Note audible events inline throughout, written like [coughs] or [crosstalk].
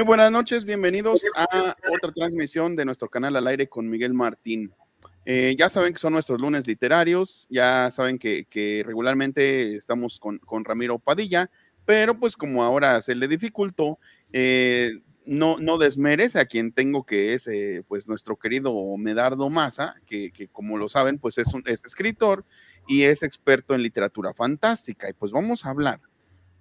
Muy buenas noches, bienvenidos a otra transmisión de nuestro canal al aire con Miguel Martín. Eh, ya saben que son nuestros lunes literarios, ya saben que, regularmente estamos con, Ramiro Padilla, pero pues como ahora se le dificultó, eh, no, no desmerece a quien tengo que es eh, pues nuestro querido Medardo Maza, que, que, como lo saben pues es, un, escritor y es experto en literatura fantástica. Y pues vamos a hablar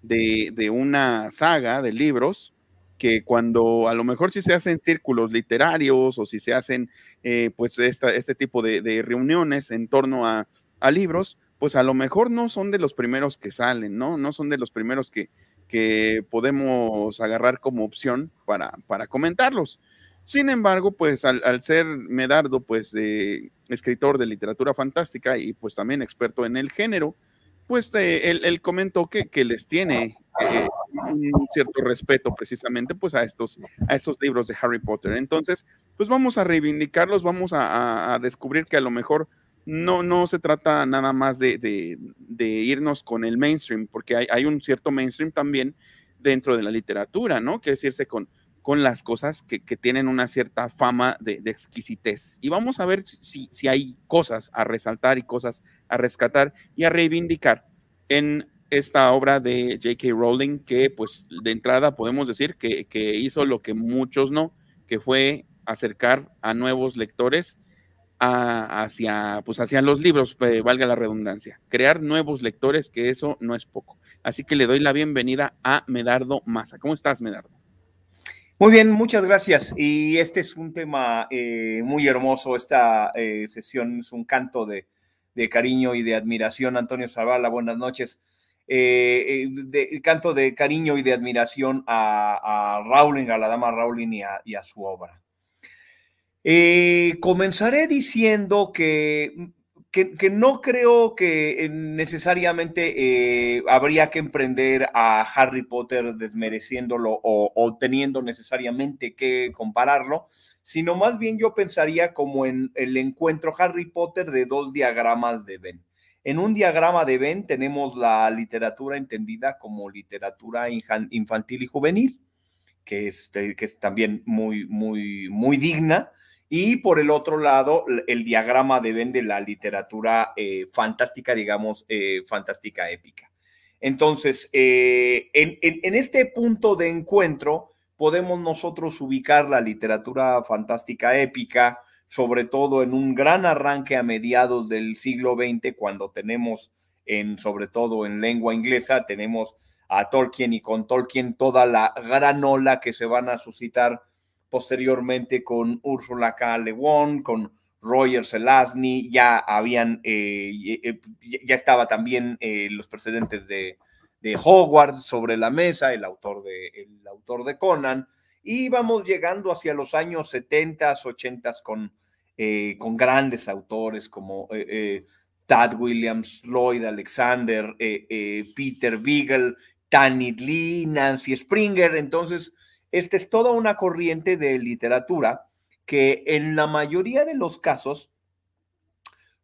de, de una saga de libros que cuando a lo mejor si se hacen círculos literarios o si se hacen eh, pues esta, este tipo de, reuniones en torno a, libros, pues a lo mejor no son de los primeros que salen, ¿no? No son de los primeros que, que podemos agarrar como opción para, para comentarlos. Sin embargo, pues al, ser Medardo, pues eh, escritor de literatura fantástica y pues también experto en el género, pues el él, comentó que, que les tiene eh, un cierto respeto precisamente pues a estos, a estos libros de Harry Potter. Entonces, pues vamos a reivindicarlos, vamos a, descubrir que a lo mejor no, no se trata nada más de, de, irnos con el mainstream, porque hay, hay, un cierto mainstream también dentro de la literatura, ¿no? Que decirse con, con las cosas que, que, tienen una cierta fama de, exquisitez. Y vamos a ver si, si, hay cosas a resaltar y cosas a rescatar y a reivindicar en esta obra de J.K. Rowling que pues de entrada podemos decir que, hizo lo que muchos no, que fue acercar a nuevos lectores a, hacia, pues, hacia los libros, eh, valga la redundancia, crear nuevos lectores, que eso no es poco. Así que le doy la bienvenida a Medardo Maza. ¿Cómo estás, Medardo? Muy bien, muchas gracias. Y este es un tema eh, muy hermoso. Esta eh, sesión es un canto de, de cariño y de admiración. Antonio Zavala, buenas noches. Eh, eh, canto de cariño y de admiración a, Rowling, a la dama Rowling y a, su obra. Eh, comenzaré diciendo que, que, no creo que necesariamente habría que emprender a Harry Potter desmereciéndolo o, o, teniendo necesariamente que compararlo, sino más bien yo pensaría como en el encuentro Harry Potter de dos diagramas de Ben. En un diagrama de Venn tenemos la literatura entendida como literatura infantil y juvenil, este, que es, también muy, muy, muy digna. Y por el otro lado, el diagrama de Venn de la literatura eh, fantástica, digamos, eh, fantástica épica. Entonces, eh, en este punto de encuentro podemos nosotros ubicar la literatura fantástica épica, sobre todo en un gran arranque a mediados del siglo XX, cuando tenemos, en, sobre todo en lengua inglesa, tenemos a Tolkien y con Tolkien toda la gran ola que se van a suscitar posteriormente con Ursula K. Le con Roger Selassie, ya habían, eh, eh, ya estaba también eh, los precedentes de, de Hogwarts sobre la mesa, el autor de, el autor de Conan, y vamos llegando hacia los años 70, 80 con, eh, con grandes autores como eh, eh, Tad Williams, Lloyd Alexander, Peter Beagle, Tanit Lee, Nancy Springer. Entonces, esta es toda una corriente de literatura que en la mayoría de los casos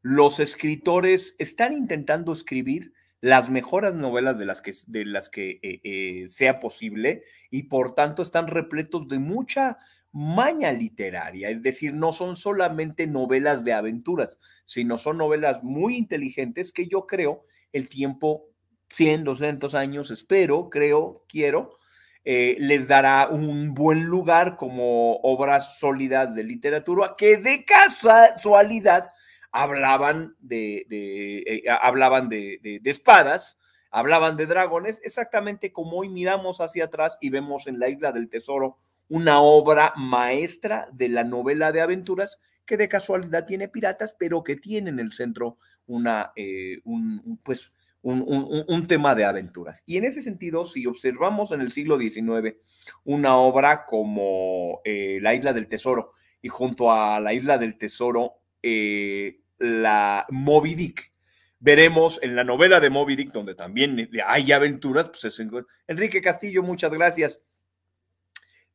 los escritores están intentando escribir las mejores novelas de las que, de las que eh, eh, sea posible y por tanto están repletos de mucha maña literaria, es decir, no son solamente novelas de aventuras, sino son novelas muy inteligentes que yo creo el tiempo, 100, 200 años, espero, creo, quiero, eh, les dará un buen lugar como obras sólidas de literatura que de casualidad hablaban de, eh, hablaban de, espadas, hablaban de dragones, exactamente como hoy miramos hacia atrás y vemos en la isla del tesoro una obra maestra de la novela de aventuras que de casualidad tiene piratas, pero que tiene en el centro una, eh, un, pues, un, tema de aventuras. Y en ese sentido, si observamos en el siglo XIX una obra como eh, La Isla del Tesoro, y junto a La Isla del Tesoro, eh, la Moby Dick. Veremos en la novela de Moby Dick, donde también hay aventuras, pues es... Enrique Castillo, muchas gracias.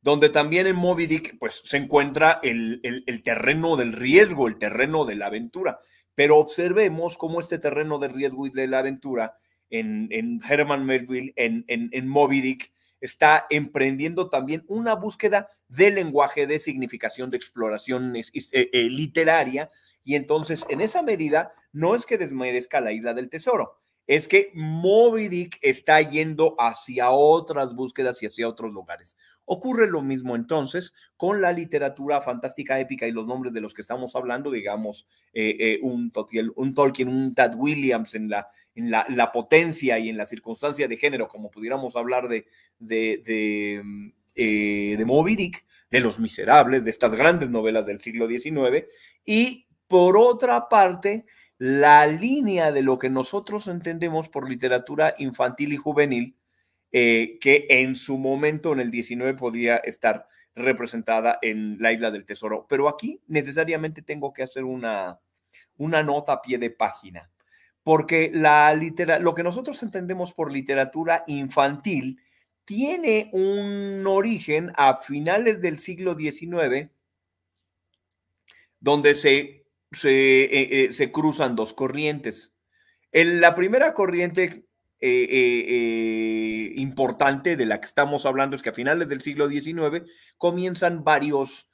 Donde también en Moby Dick, pues se encuentra el, terreno del riesgo, el terreno de la aventura. Pero observemos cómo este terreno del riesgo y de la aventura en, en Herman Melville, en, en, Moby Dick, está emprendiendo también una búsqueda de lenguaje, de significación, de exploración eh, eh, literaria y entonces, en esa medida, no es que desmerezca la isla del tesoro, es que Moby Dick está yendo hacia otras búsquedas y hacia otros lugares. Ocurre lo mismo entonces con la literatura fantástica épica y los nombres de los que estamos hablando, digamos, eh, eh, un, Tolkien, un Tad Williams en la, en la, potencia y en la circunstancia de género, como pudiéramos hablar de, de, de mm, eh, Moby Dick, de Los Miserables, de estas grandes novelas del siglo XIX, y por otra parte, la línea de lo que nosotros entendemos por literatura infantil y juvenil, eh, que en su momento, en el 19, podía estar representada en la isla del tesoro. Pero aquí necesariamente tengo que hacer una, una nota a pie de página, porque la lo que nosotros entendemos por literatura infantil tiene un origen a finales del siglo XIX, donde se se, eh, eh, se cruzan dos corrientes. En la primera corriente eh, importante de la que estamos hablando es que a finales del siglo XIX comienzan varios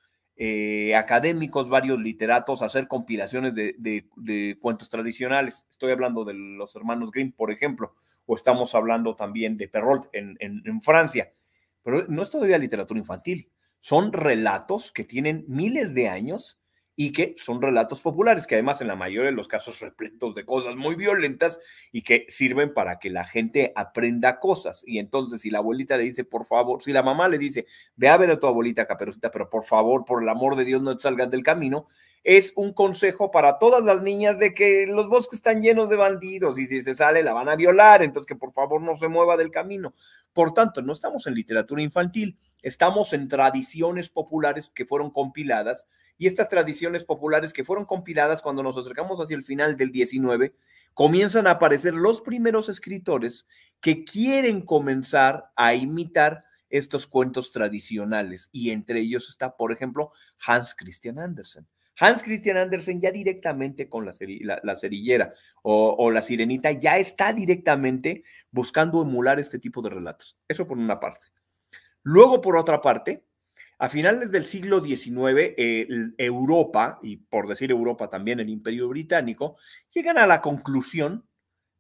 académicos, varios literatos a hacer compilaciones de, cuentos tradicionales. Estoy hablando de los hermanos Grimm, por ejemplo, o estamos hablando también de Perrault en, en Francia. Pero no es todavía literatura infantil, son relatos que tienen miles de años y que son relatos populares, que además en la mayoría de los casos [laughs] repletos de cosas muy violentas y que sirven para que la gente aprenda cosas. Y entonces si la abuelita le dice, por favor, si la mamá le dice, ve a ver a tu abuelita caperucita, pero por favor, por el amor de Dios, no te salgas del camino, es un consejo para todas las niñas de que los bosques están llenos de bandidos y si se sale la van a violar, entonces que por favor no se mueva del camino. Por tanto, no estamos en literatura infantil, estamos en tradiciones populares que fueron compiladas y estas tradiciones populares que fueron compiladas cuando nos acercamos hacia el final del 19, comienzan a aparecer los primeros escritores que quieren comenzar a imitar estos cuentos tradicionales y entre ellos está, por ejemplo, Hans Christian Andersen Hans Christian Andersen ya directamente con la, cerillera o, la sirenita ya está directamente buscando emular este tipo de relatos. Eso por una parte. Luego, por otra parte, a finales del siglo XIX, eh, Europa, y por decir Europa también el Imperio Británico, llegan a la conclusión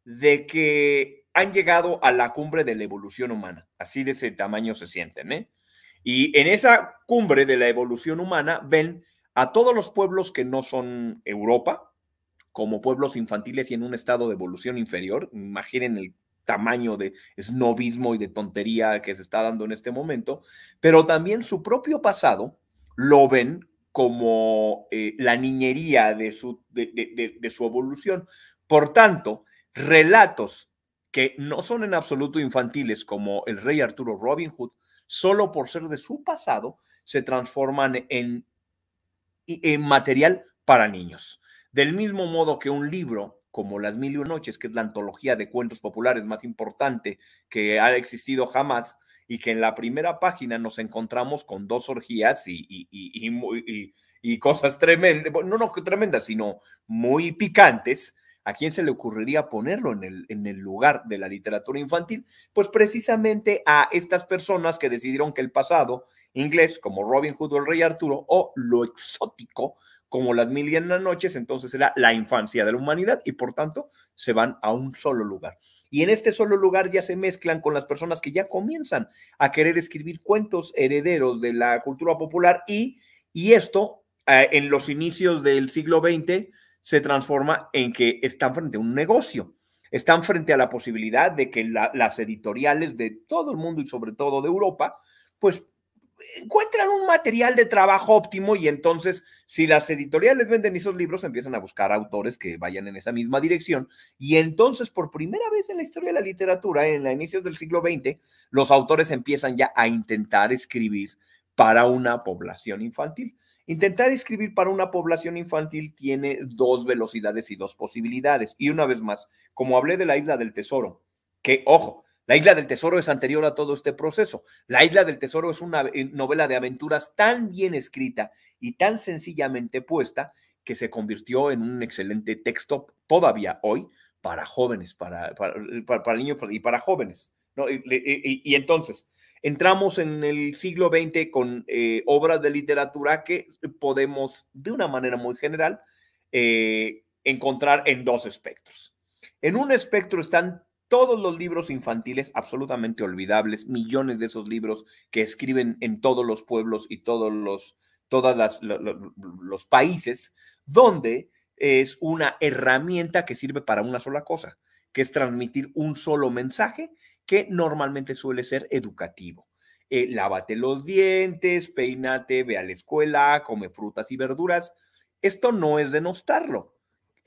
de que han llegado a la cumbre de la evolución humana. Así de ese tamaño se sienten, ¿eh? Y en esa cumbre de la evolución humana ven a todos los pueblos que no son Europa, como pueblos infantiles y en un estado de evolución inferior, imaginen el tamaño de snobismo y de tontería que se está dando en este momento, pero también su propio pasado lo ven como eh, la niñería de su, de, de su evolución. Por tanto, relatos que no son en absoluto infantiles, como el rey Arturo Robin Hood, solo por ser de su pasado, se transforman en en eh, material para niños. Del mismo modo que un libro como Las Mil y Una Noches, que es la antología de cuentos populares más importante que ha existido jamás, y que en la primera página nos encontramos con dos orgías y, y, y, cosas tremendas, no, no tremendas, sino muy picantes, ¿a quién se le ocurriría ponerlo en el, en el lugar de la literatura infantil? Pues precisamente a estas personas que decidieron que el pasado inglés como Robin Hood o el Rey Arturo o lo exótico como las mil y una noches, entonces era la infancia de la humanidad y por tanto se van a un solo lugar. Y en este solo lugar ya se mezclan con las personas que ya comienzan a querer escribir cuentos herederos de la cultura popular y, y esto eh, en los inicios del siglo XX se transforma en que están frente a un negocio, están frente a la posibilidad de que las editoriales de todo el mundo y sobre todo de Europa, pues encuentran un material de trabajo óptimo y entonces si las editoriales venden esos libros empiezan a buscar autores que vayan en esa misma dirección y entonces por primera vez en la historia de la literatura en los inicios del siglo XX los autores empiezan ya a intentar escribir para una población infantil. Intentar escribir para una población infantil tiene dos velocidades y dos posibilidades. Y una vez más, como hablé de la isla del tesoro, que ojo, la Isla del Tesoro es anterior a todo este proceso. La Isla del Tesoro es una eh, novela de aventuras tan bien escrita y tan sencillamente puesta que se convirtió en un excelente texto todavía hoy para jóvenes, para, para, niños y para jóvenes. Y, entonces, entramos en el siglo XX con eh, obras de literatura que podemos, de una manera muy general, eh, encontrar en dos espectros. En un espectro están todos los libros infantiles absolutamente olvidables, millones de esos libros que escriben en todos los pueblos y todos los, todas países, donde es una herramienta que sirve para una sola cosa, que es transmitir un solo mensaje que normalmente suele ser educativo. Eh, lávate los dientes, peínate, ve a la escuela, come frutas y verduras. Esto no es denostarlo,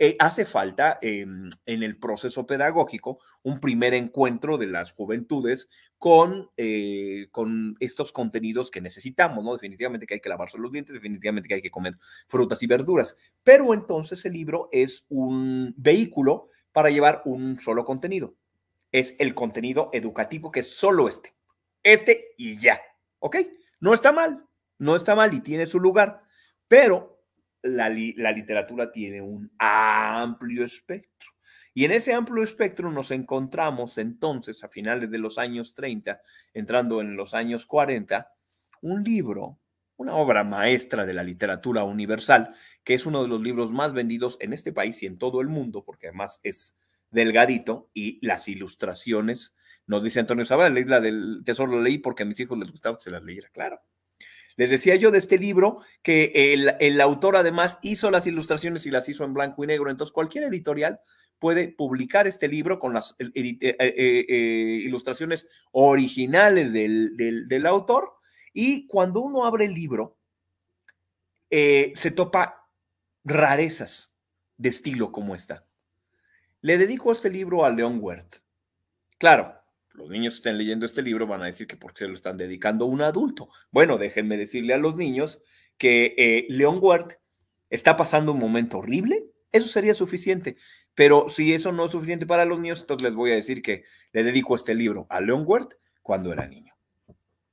eh, hace falta em, en el proceso pedagógico un primer encuentro de las juventudes con, eh, con estos contenidos que necesitamos, ¿no? Definitivamente que hay que lavarse los dientes, definitivamente que hay que comer frutas y verduras. Pero entonces el libro es un vehículo para llevar un solo contenido. Es el contenido educativo que es solo este. Este y ya. ¿Ok? No está mal, no está mal y tiene su lugar. Pero la, literatura tiene un amplio espectro. Y en ese amplio espectro nos encontramos entonces a finales de los años 30, entrando en los años 40, un libro, una obra maestra de la literatura universal, que es uno de los libros más vendidos en este país y en todo el mundo, porque además es delgadito y las ilustraciones, nos dice Antonio Sabal, la isla del tesoro lo leí porque a mis hijos les gustaba que se las leyera, claro. Les decía yo de este libro que el, autor además hizo las ilustraciones y las hizo en blanco y negro, entonces cualquier editorial puede publicar este libro con las eh, eh, eh, ilustraciones originales del, autor. Y cuando uno abre el libro, se topa rarezas de estilo como esta. Le dedico este libro a León Huert. Claro, los niños estén leyendo este libro van a decir que porque se lo están dedicando a un adulto. Bueno, déjenme decirle a los niños que eh, está pasando un momento horrible, eso sería suficiente. Pero si eso no es suficiente para los niños, entonces les voy a decir que le dedico este libro a Leon Ward cuando era niño.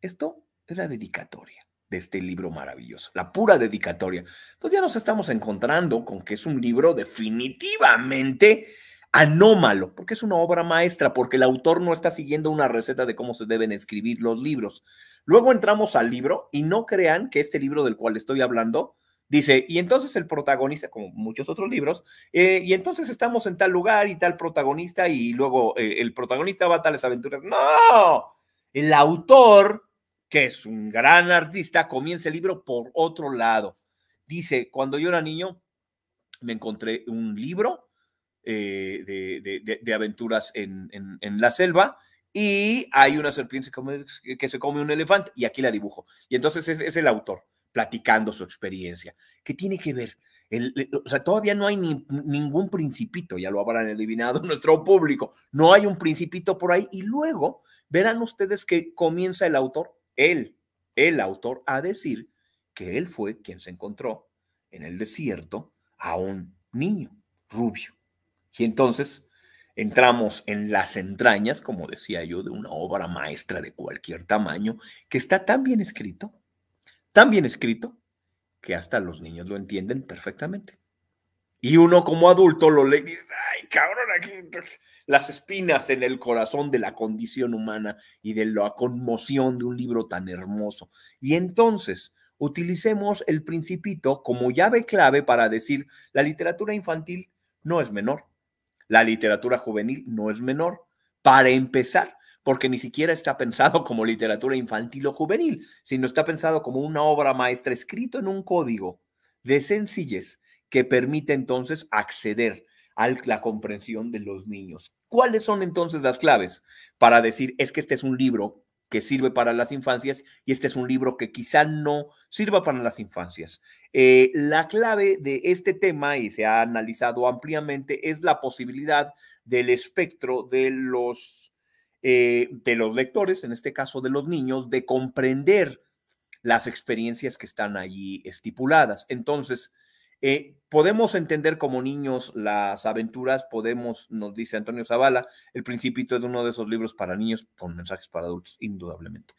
Esto es la dedicatoria de este libro maravilloso, la pura dedicatoria. Entonces ya nos estamos encontrando con que es un libro definitivamente anómalo, porque es una obra maestra, porque el autor no está siguiendo una receta de cómo se deben escribir los libros. Luego entramos al libro y no crean que este libro del cual estoy hablando dice, y entonces el protagonista, como muchos otros libros, eh, y entonces estamos en tal lugar y tal protagonista y luego eh, el protagonista va a tales aventuras. No, el autor, que es un gran artista, comienza el libro por otro lado. Dice, cuando yo era niño, me encontré un libro eh, de, aventuras en, la selva. Y hay una serpiente que se come un elefante y aquí la dibujo. Y entonces es, el autor platicando su experiencia. ¿Qué tiene que ver? o sea, todavía no hay ningún principito, ya lo habrán adivinado [laughs] nuestro público, no hay un principito por ahí. Y luego verán ustedes que comienza el autor, él, el autor, a decir que él fue quien se encontró en el desierto a un niño rubio y entonces entramos en las entrañas, como decía yo, de una obra maestra de cualquier tamaño, que está tan bien escrito, tan bien escrito, que hasta los niños lo entienden perfectamente. Y uno como adulto lo lee y dice, ay, cabrón, aquí las espinas en el corazón de la condición humana y de la conmoción de un libro tan hermoso. Y entonces, utilicemos el principito como llave clave para decir, la literatura infantil no es menor, la literatura juvenil no es menor, para empezar, porque ni siquiera está pensado como literatura infantil o juvenil, sino está pensado como una obra maestra escrita en un código de sencillez que permite entonces acceder a la comprensión de los niños. ¿Cuáles son entonces las claves para decir es que este es un libro que sirve para las infancias y este es un libro que quizá no sirva para las infancias. Eh, la clave de este tema, y se ha analizado ampliamente, es la posibilidad del espectro de los, eh, de los lectores, en este caso de los niños, de comprender las experiencias que están allí estipuladas. Entonces, eh, podemos entender como niños las aventuras, podemos, nos dice Antonio Zavala, El Principito es uno de esos libros para niños con mensajes para adultos, indudablemente.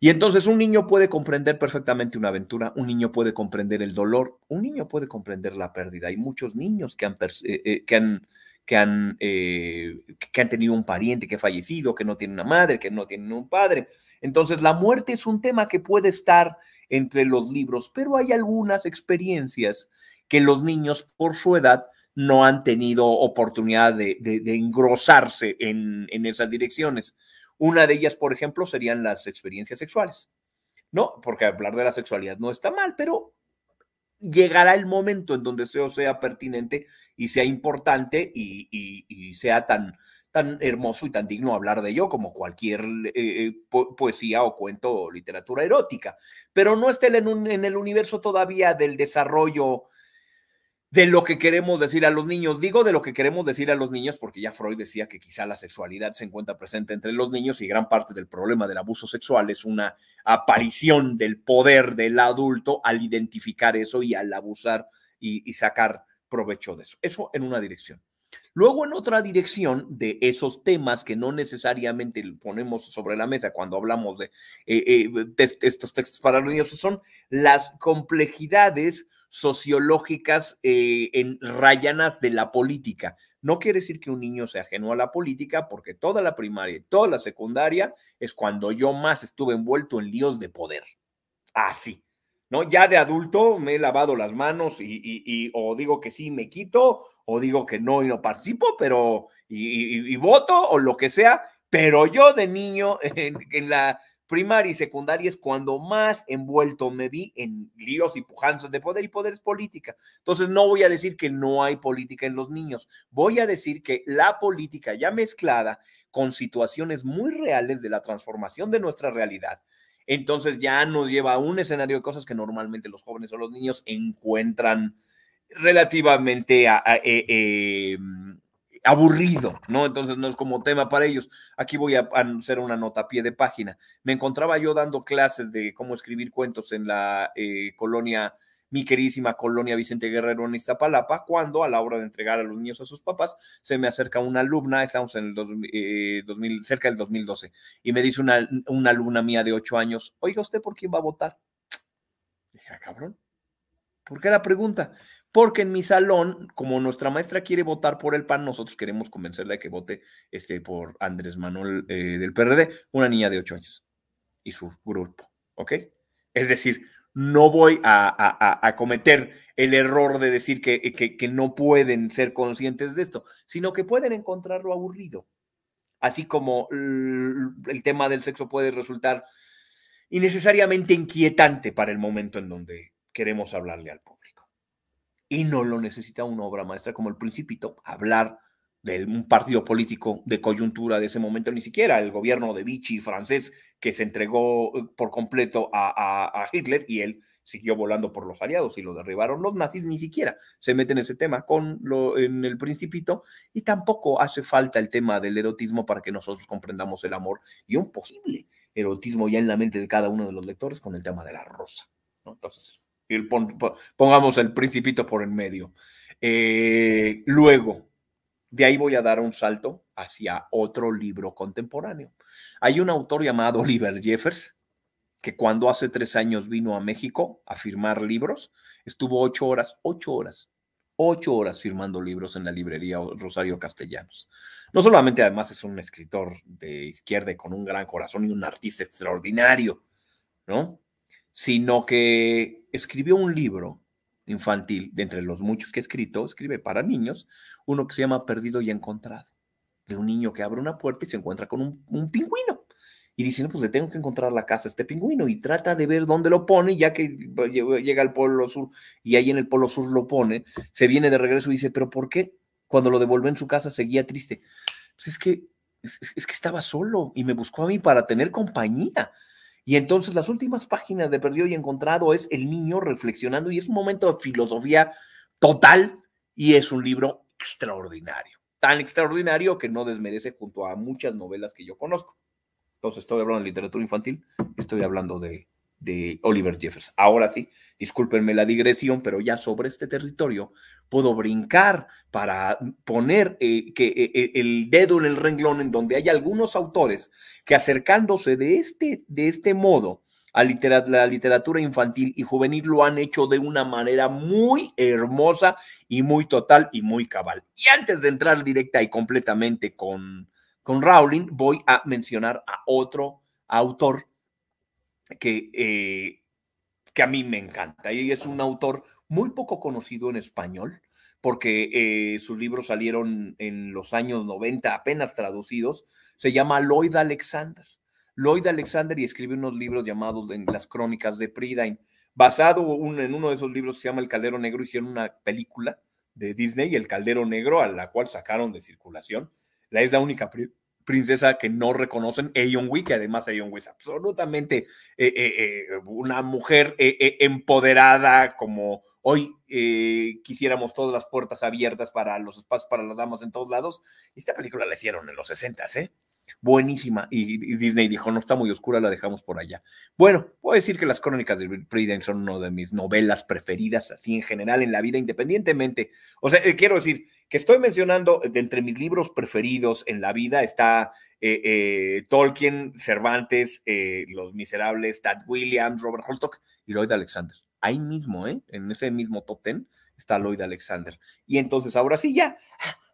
Y entonces un niño puede comprender perfectamente una aventura, un niño puede comprender el dolor, un niño puede comprender la pérdida. Hay muchos niños que han, eh, eh, que han que han, eh, que han tenido un pariente que ha fallecido, que no tienen una madre, que no tienen un padre. Entonces, la muerte es un tema que puede estar entre los libros, pero hay algunas experiencias que los niños, por su edad, no han tenido oportunidad de, de, de engrosarse en, en esas direcciones. Una de ellas, por ejemplo, serían las experiencias sexuales. No, porque hablar de la sexualidad no está mal, pero llegará el momento en donde o sea pertinente y sea importante y, sea tan, tan hermoso y tan digno hablar de ello como cualquier eh, eh, poesía o cuento o literatura erótica. Pero no esté en, un, en el universo todavía del desarrollo de lo que queremos decir a los niños. Digo de lo que queremos decir a los niños porque ya Freud decía que quizá la sexualidad se encuentra presente entre los niños y gran parte del problema del abuso sexual es una aparición del poder del adulto al identificar eso y al abusar y, sacar provecho de eso. Eso en una dirección. Luego en otra dirección de esos temas que no necesariamente ponemos sobre la mesa cuando hablamos de, eh, eh, de estos textos para los niños, son las complejidades sociológicas eh, en rayanas de la política. No quiere decir que un niño se ajeno a la política, porque toda la primaria y toda la secundaria es cuando yo más estuve envuelto en líos de poder. Así. Ah, ¿No? Ya de adulto me he lavado las manos y, o digo que sí me quito, o digo que no y no participo, pero y, voto o lo que sea, pero yo de niño [laughs] en, en, la primaria y secundaria es cuando más envuelto me vi en líos y pujanzas de poder y poder es política. Entonces no voy a decir que no hay política en los niños, voy a decir que la política ya mezclada con situaciones muy reales de la transformación de nuestra realidad. Entonces ya nos lleva a un escenario de cosas que normalmente los jóvenes o los niños encuentran relativamente a, eh, em, aburrido, ¿no? Entonces no es como tema para ellos. Aquí voy a, hacer una nota a pie de página. Me encontraba yo dando clases de cómo escribir cuentos en la eh, colonia, mi queridísima colonia Vicente Guerrero en Iztapalapa, cuando a la hora de entregar a los niños a sus papás, se me acerca una alumna, estamos en el 2000, eh, cerca del 2012, y me dice una, una alumna mía de ocho años, oiga usted por quién va a votar. Dije, ah, cabrón, ¿por qué la pregunta? porque en mi salón, como nuestra maestra quiere votar por el PAN, nosotros queremos convencerla de que vote este, por Andrés Manuel eh, del PRD, una niña de 8 años y su grupo, ¿ok? Es decir, no voy a, cometer el error de decir eh, que, que no pueden ser conscientes de esto, sino que pueden encontrarlo aburrido, así como el tema del sexo puede resultar innecesariamente inquietante para el momento en donde queremos hablarle al público y no lo necesita una obra maestra como el Principito, hablar de un partido político de coyuntura de ese momento, ni siquiera el gobierno de Vichy francés que se entregó eh, por completo a, Hitler y él siguió volando por los aliados y lo derribaron los nazis, ni siquiera se mete en ese tema con lo, en el principito y tampoco hace falta el tema del erotismo para que nosotros comprendamos el amor y un posible erotismo ya en la mente de cada uno de los lectores con el tema de la rosa. Entonces, pongamos el principito por en medio. Eh, luego, de ahí voy a dar un salto hacia otro libro contemporáneo. Hay un autor llamado Oliver Jeffers, que cuando hace tres años vino a México a firmar libros, estuvo ocho horas, ocho horas, ocho horas firmando libros en la librería Rosario Castellanos. No solamente además es un escritor de izquierda y con un gran corazón y un artista extraordinario, ¿no? Sino que escribió un libro infantil, de entre los muchos que ha escrito, escribe para niños, uno que se llama Perdido y Encontrado, de un niño que abre una puerta y se encuentra con un, pingüino. Y dice, pues le tengo que encontrar la casa a este pingüino y trata de ver dónde lo pone, ya que llega al Polo Sur y ahí en el Polo Sur lo pone, se viene de regreso y dice, pero ¿por qué cuando lo devolvió en su casa seguía triste? Pues es que, es que estaba solo y me buscó a mí para tener compañía. Y entonces las últimas páginas de Perdido y Encontrado es el niño reflexionando y es un momento de filosofía total y es un libro extraordinario. Tan extraordinario que no desmerece junto a muchas novelas que yo conozco. Entonces estoy hablando de literatura infantil, estoy hablando de de Oliver Jeffers. Ahora sí, discúlpenme la digresión, pero ya sobre este territorio puedo brincar para poner eh, que, eh, eh, el dedo en el renglón en donde hay algunos autores que acercándose de este, de este modo a la literatura infantil y juvenil lo han hecho de una manera muy hermosa y muy total y muy cabal. Y antes de entrar directa y completamente con, con Rowling, voy a mencionar a otro autor que, eh, que a mí me encanta. Y es un autor muy poco conocido en español, porque eh, sus libros salieron en los años 90 apenas traducidos. Se llama Lloyd Alexander. Lloyd Alexander y escribe unos libros llamados en Las Crónicas de Prydain, Basado en uno de esos libros se llama El Caldero Negro, hicieron una película de Disney, El Caldero Negro, a la cual sacaron de circulación. La es la única princesa que no reconocen, Aeon Wee, que además Aeon Wee es absolutamente eh, eh, eh, una mujer empoderada, como hoy quisiéramos todas las puertas abiertas para los espacios para las damas en todos lados. esta película la hicieron en los 60, ¿eh? Buenísima. Y, Disney dijo, no está muy oscura, la dejamos por allá. Bueno, puedo decir que las crónicas de Preden son una de mis novelas preferidas, así en general, en la vida, independientemente. O sea, eh, quiero decir que estoy mencionando, eh, de entre mis libros preferidos en la vida está eh, Tolkien, Cervantes, Los Miserables, Tad Williams, Robert Holtock y Lloyd Alexander. Ahí mismo, En ese mismo top ten está Lloyd Alexander. Y entonces, ahora sí, ya,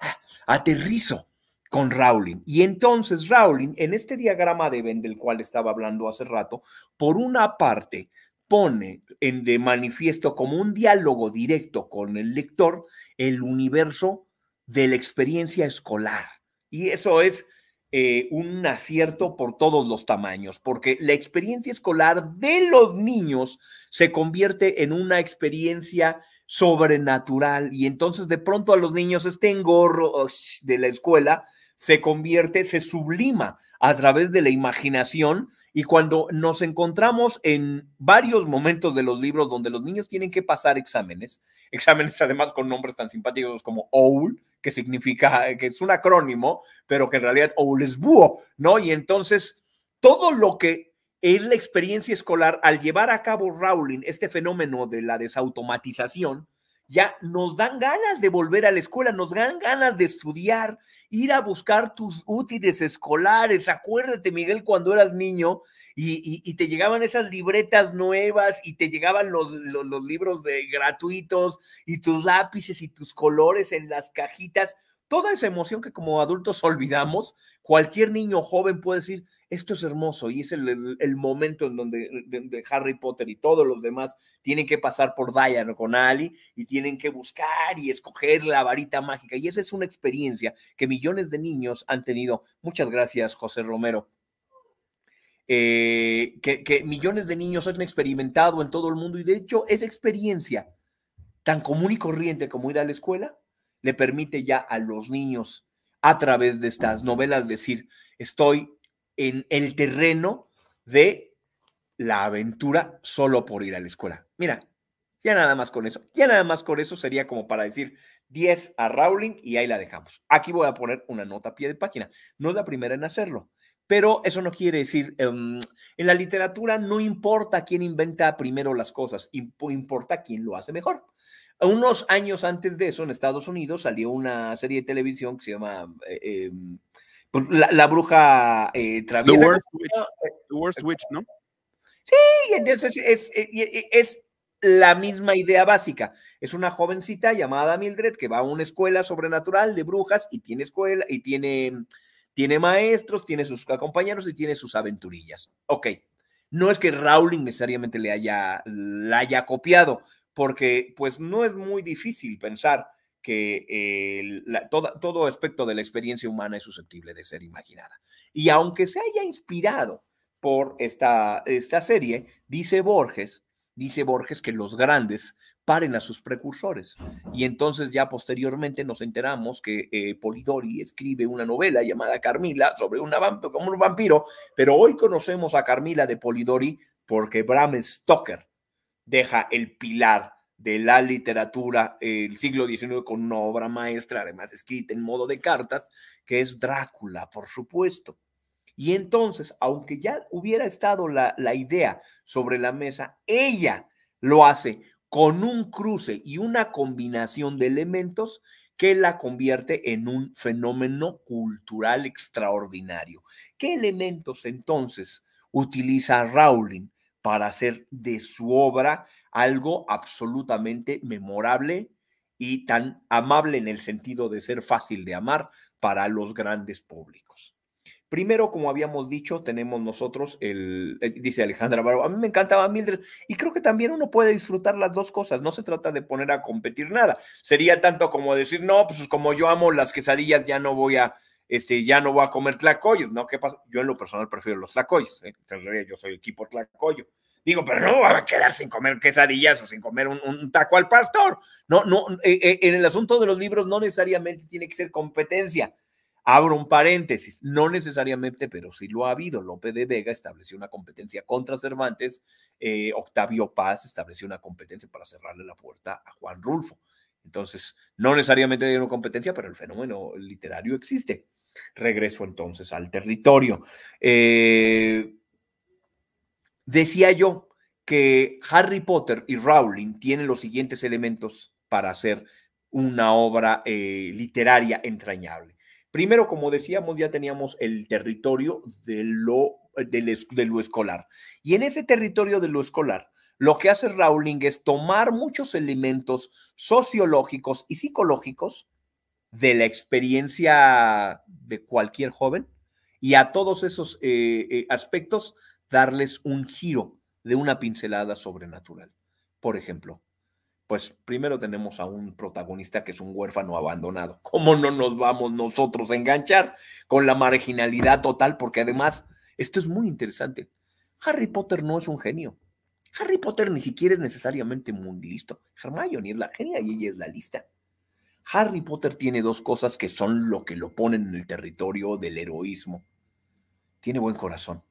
[laughs] aterrizo con Rowling. Y entonces Rowling, en este diagrama de Ben, del cual estaba hablando hace rato, por una parte pone en de manifiesto como un diálogo directo con el lector el universo de la experiencia escolar. Y eso es eh, un acierto por todos los tamaños, porque la experiencia escolar de los niños se convierte en una experiencia sobrenatural y entonces de pronto a los niños este engorro oh, de la escuela se convierte, se sublima a través de la imaginación y cuando nos encontramos en varios momentos de los libros donde los niños tienen que pasar exámenes, [laughs] exámenes además con nombres tan simpáticos como OUL, que significa, eh, que es un acrónimo, pero que en realidad OUL es búho, ¿no? Y entonces todo lo que es la experiencia escolar, al llevar a cabo Rowling este fenómeno de la desautomatización, ya nos dan ganas de volver a la escuela, nos dan ganas de estudiar, ir a buscar tus útiles escolares. Acuérdate, Miguel, cuando eras niño y, te llegaban esas libretas nuevas y te llegaban los, libros de gratuitos y tus lápices y tus colores en las cajitas. Toda esa emoción que como adultos olvidamos, cualquier niño joven puede decir, esto es hermoso y es el, momento en donde eh, Harry Potter y todos los demás tienen que pasar por Diana con Ali y tienen que buscar y escoger la varita mágica. Y esa es una experiencia que millones de niños han tenido. Muchas gracias, José Romero. Eh, que, que millones de niños han experimentado en todo el mundo y de hecho esa experiencia tan común y corriente como ir a la escuela le permite ya a los niños a través de estas novelas decir, estoy en el terreno de la aventura solo por ir a la escuela. Mira, ya nada más con eso, ya nada más con eso sería como para decir 10 a Rowling y ahí la dejamos. Aquí voy a poner una nota a pie de página. No es la primera en hacerlo, pero eso no quiere decir, em, en la literatura no importa quién inventa primero las cosas, importa quién lo hace mejor. Unos años antes de eso, en Estados Unidos, salió una serie de televisión que se llama... Eh, em, pues, la, bruja eh, traviesa. Eh, The worst, eh, witch. ¿no? Sí, entonces es, la misma idea básica. Es una jovencita llamada Mildred que va a una escuela sobrenatural de brujas y tiene escuela y tiene, tiene maestros, tiene sus compañeros y tiene sus aventurillas. Ok. No es que Rowling necesariamente le haya, la haya copiado, porque pues no es muy difícil pensar que eh, todo aspecto de la experiencia humana es susceptible de ser imaginada. Y aunque se haya inspirado por esta, esta serie, dice Borges, dice Borges que los grandes paren a sus precursores. Y entonces ya posteriormente nos enteramos que eh, Polidori escribe una novela llamada Carmila sobre como un vampiro, pero hoy conocemos a Carmila de Polidori porque Bram Stoker deja el pilar de la literatura del siglo XIX con una obra maestra, además escrita en modo de cartas, que es Drácula, por supuesto. Y entonces, aunque ya hubiera estado la, la idea sobre la mesa, ella lo hace con un cruce y una combinación de elementos que la convierte en un fenómeno cultural extraordinario. ¿Qué elementos entonces utiliza Rowling? para hacer de su obra algo absolutamente memorable y tan amable en el sentido de ser fácil de amar para los grandes públicos. Primero, como habíamos dicho, tenemos nosotros el, eh, dice Alejandra Barba, a mí me encantaba Mildred, y creo que también uno puede disfrutar las dos cosas, no se trata de poner a competir nada, sería tanto como decir, no, pues como yo amo las quesadillas, ya no voy a, este, ya no voy a comer tlacoyos, ¿no? ¿Qué pasa? Yo en lo personal prefiero los tlacoyos, ¿eh? yo soy equipo tlacoyo. Digo, pero no voy a quedar sin comer quesadillas o sin comer un, taco al pastor. No, no, eh, eh, en el asunto de los libros no necesariamente tiene que ser competencia. Abro un paréntesis, no necesariamente, pero sí lo ha habido. Lope de Vega estableció una competencia contra Cervantes, Octavio Paz estableció una competencia para cerrarle la puerta a Juan Rulfo. Entonces, no necesariamente hay una competencia, pero el fenómeno literario existe. Regreso entonces al territorio. Eh, decía yo que Harry Potter y Rowling tienen los siguientes elementos para hacer una obra eh, literaria entrañable. Primero, como decíamos, ya teníamos el territorio de lo, de lo escolar. Y en ese territorio de lo escolar, lo que hace Rowling es tomar muchos elementos sociológicos y psicológicos de la experiencia de cualquier joven y a todos esos eh, eh, aspectos darles un giro de una pincelada sobrenatural. Por ejemplo, pues primero tenemos a un protagonista que es un huérfano abandonado. [laughs] ¿Cómo no nos vamos nosotros a enganchar con la marginalidad total? Porque además, esto es muy interesante. Harry Potter no es un genio. Harry Potter ni siquiera es necesariamente muy listo. Hermione es la genia y ella es la lista. Harry Potter tiene dos cosas que son lo que lo ponen en el territorio del heroísmo. Tiene buen corazón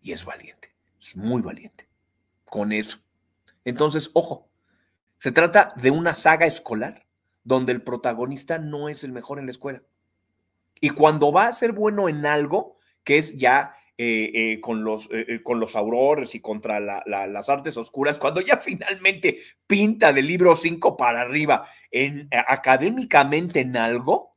y es valiente, es muy valiente. Con eso. Entonces, ojo, se trata de una saga escolar donde el protagonista no es el mejor en la escuela. Y cuando va a ser bueno en algo, que es ya eh, eh, con, los, eh, con los aurores y contra las artes oscuras, cuando ya [laughs] finalmente pinta del libro 5 para arriba en, académicamente en algo,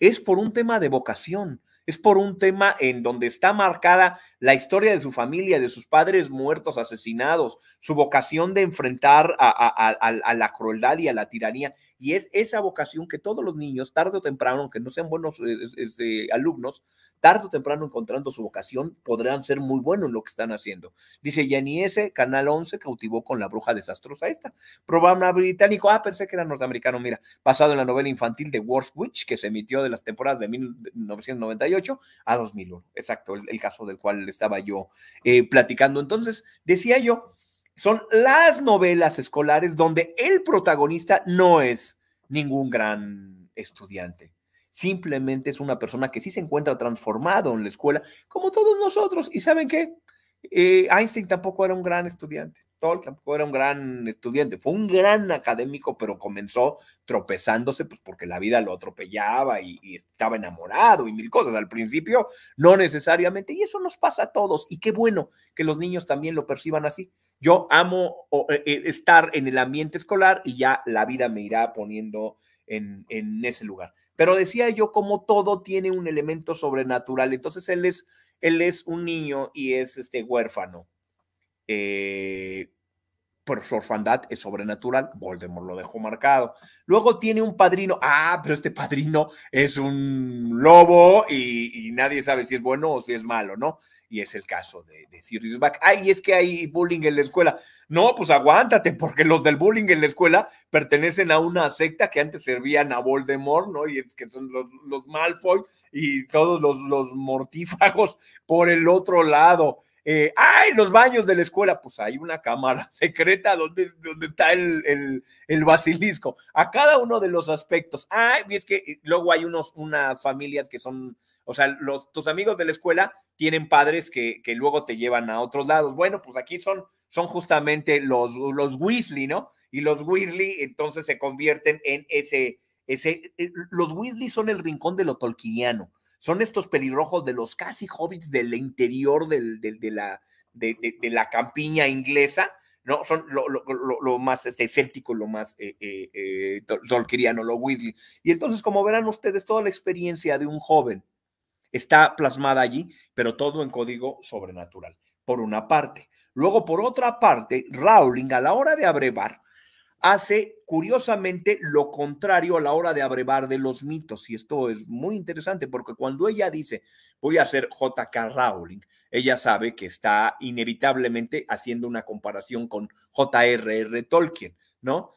es por un tema de vocación, es por un tema en donde está marcada la historia de su familia, de sus padres muertos, asesinados, su vocación de enfrentar a la crueldad y a la tiranía. Y es esa vocación que todos los niños, tarde o temprano, aunque no sean buenos eh, este, alumnos, tarde o temprano encontrando su vocación, podrán ser muy buenos en lo que están haciendo. Dice S., Canal 11 cautivó con la bruja desastrosa esta. Programa británico, ah, pensé que era norteamericano, mira, basado en la novela infantil de Witch, que se emitió de las temporadas de 1998 a 2001. Exacto, el, el caso del cual estaba yo eh, platicando. Entonces, decía yo, son las novelas escolares donde el protagonista no es ningún gran estudiante. Simplemente es una persona que sí se encuentra transformado en la escuela, como todos nosotros. ¿Y saben qué? Eh, Einstein tampoco era un gran estudiante. Tol tampoco era un gran estudiante, fue un gran académico, pero comenzó tropezándose, pues porque la vida lo atropellaba y, estaba enamorado y mil cosas. Al principio, no necesariamente, y eso nos pasa a todos, y qué bueno que los niños también lo perciban así. Yo amo eh, eh, estar en el ambiente escolar y ya la vida me irá poniendo en, en ese lugar. Pero decía yo, como todo tiene un elemento sobrenatural, entonces él es, él es un niño y es este huérfano eh, pero su orfandad es sobrenatural, Voldemort lo dejó marcado. Luego tiene un padrino, ah, pero este padrino es un lobo y, nadie sabe si es bueno o si es malo, ¿no? Y es el caso de, de Sirius Black. Ay, es que hay bullying en la escuela. No, pues aguántate, porque los del bullying en la escuela pertenecen a una secta que antes servían a Voldemort, ¿no? Y es que son los, Malfoy y todos los, los mortífagos por el otro lado. Eh, ¡Ay, los baños de la escuela! Pues hay una cámara [laughs] secreta donde, está el, basilisco. A cada uno de los aspectos. ¡Ay! Y es que eh, luego hay unos, unas familias que son, o sea, los, tus amigos de la escuela tienen padres que, que luego te llevan a otros lados. Bueno, pues aquí son, son justamente los, los Weasley, ¿no? Y los Weasley entonces se convierten en ese, ese, eh, los Weasley son el rincón de lo tolkiniano son estos pelirrojos de los casi hobbits del interior del, de, la, de, la campiña inglesa, ¿no? Son lo, más escéptico, este, lo más eh, eh, eh lo Weasley. Y entonces, como verán ustedes, toda la experiencia de un joven está plasmada allí, pero todo en código sobrenatural, por una parte. Luego, por otra parte, Rowling, a la hora de abrevar, hace curiosamente lo contrario a la hora de abrevar de los mitos. Y esto es muy interesante porque cuando ella dice, voy a hacer JK Rowling, ella sabe que está inevitablemente haciendo una comparación con J.R.R. Tolkien, ¿no?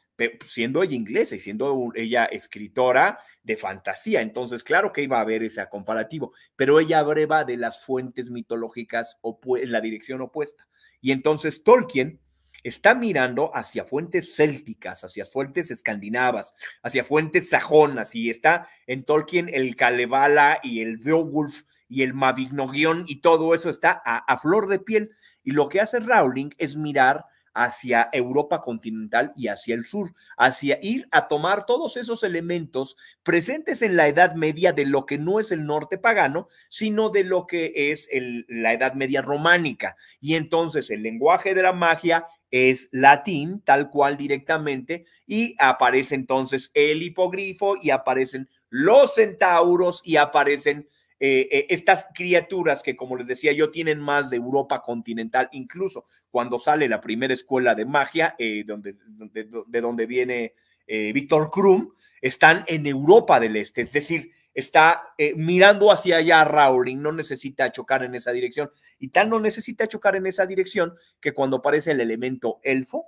siendo ella inglesa y siendo ella escritora de fantasía. Entonces, claro que iba a haber ese comparativo, pero ella abreva de las fuentes mitológicas en la dirección opuesta. Y entonces Tolkien está mirando hacia fuentes célticas, hacia fuentes escandinavas, hacia fuentes sajonas, y está en Tolkien el Kalevala y el Beowulf y el Mavignogion y todo eso está a, a flor de piel. Y lo que hace Rowling es mirar hacia Europa continental y hacia el sur, hacia ir a tomar todos esos elementos presentes en la Edad Media de lo que no es el norte pagano, sino de lo que es la Edad Media románica. Y entonces el lenguaje de la magia es latín, tal cual directamente, y aparece entonces el hipogrifo y aparecen los centauros y aparecen eh, eh, estas criaturas que, como les decía yo, tienen más de Europa continental, incluso cuando sale la primera escuela de magia, eh, donde, de, donde viene Víctor Krum, están en Europa del Este, es decir, está mirando hacia allá Rowling, no necesita chocar en esa dirección, y tal no necesita chocar en esa dirección que cuando aparece el elemento elfo,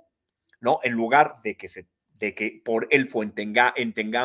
¿no? En lugar de que, se, de que por elfo entendamos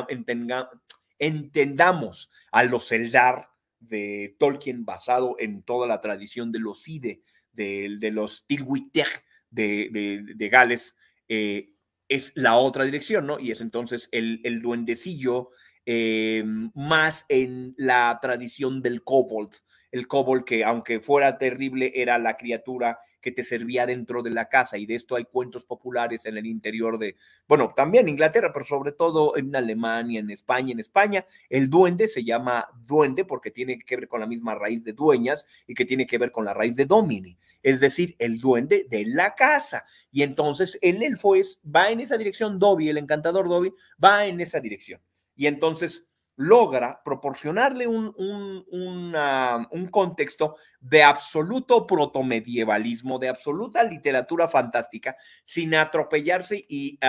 a los Eldar, de Tolkien basado en toda la tradición de los Ide, de, los Tilwiteg de, Gales, eh, es la otra dirección, ¿no? Y es entonces el, duendecillo eh, más en la tradición del kobold, el kobold que aunque fuera terrible era la criatura que te servía dentro de la casa. Y de esto hay cuentos populares en el interior de, bueno, también Inglaterra, pero sobre todo en Alemania, en España. En España, el duende se llama duende porque tiene que ver con la misma raíz de dueñas y que tiene que ver con la raíz de domini, es decir, el duende de la casa. Y entonces el elfo es, va en esa dirección, Dobby, el encantador Dobby, va en esa dirección. Y entonces logra proporcionarle un, un, contexto de absoluto protomedievalismo, de absoluta literatura fantástica, sin atropellarse y,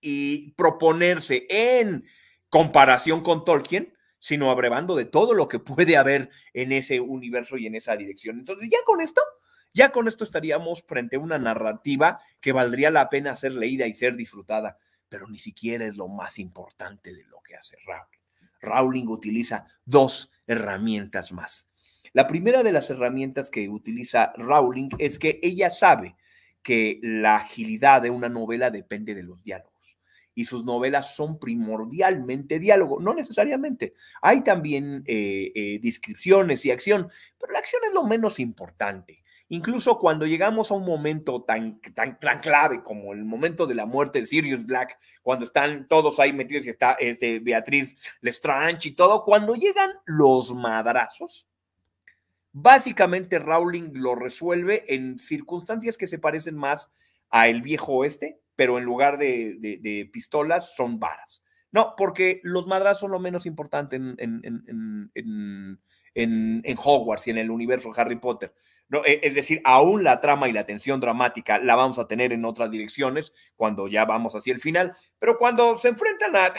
y proponerse en comparación con Tolkien, sino abrevando de todo lo que [laughs] puede haber en ese universo y en esa dirección. Entonces, ya con esto, ya con esto estaríamos frente a una narrativa que valdría la pena ser leída y ser disfrutada, pero ni siquiera es lo más importante de lo que hace Raúl. Rowling utiliza dos herramientas más. La primera de las herramientas que utiliza Rowling es que ella sabe que la agilidad de una novela depende de los diálogos. Y sus novelas son primordialmente diálogo, no necesariamente. Hay también eh, eh, descripciones y acción, pero la acción es lo menos importante. Incluso cuando llegamos a un momento tan, tan, clave como el momento de la muerte de Sirius Black, cuando están todos ahí metidos y está este, Beatriz Lestrange y todo, cuando llegan los madrazos, básicamente Rowling lo resuelve en circunstancias que se parecen más a el viejo oeste, pero en lugar de, pistolas son varas. No, porque los madrazos son lo menos importante en, en, Hogwarts y en el universo Harry Potter. E, es decir, aún la trama y la tensión dramática la vamos a tener en otras direcciones cuando ya vamos hacia el final, pero cuando se enfrentan a...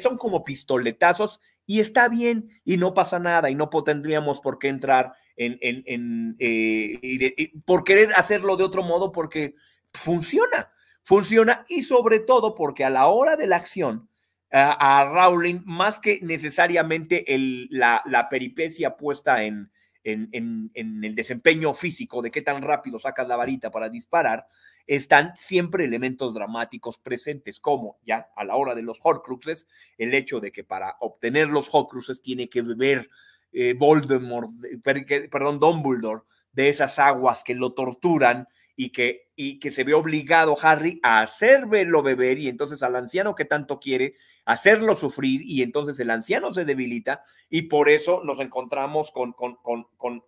son como pistoletazos y está bien y no pasa nada y no tendríamos por qué entrar en... en, eh, por querer hacerlo de otro modo porque funciona, funciona y sobre todo porque a la hora de la acción a, Rowling más que necesariamente la, la peripecia puesta en en, el desempeño físico, de qué tan rápido sacas la varita para disparar, están siempre elementos dramáticos presentes, como ya a la hora de los Horcruxes, el hecho de que para obtener los Horcruxes tiene que beber eh, Voldemort, perdón, Dumbledore, de esas aguas que lo torturan y que, y que se ve obligado Harry a hacerlo beber y entonces al anciano que tanto quiere, hacerlo sufrir y entonces el anciano se debilita y por eso nos encontramos con, con,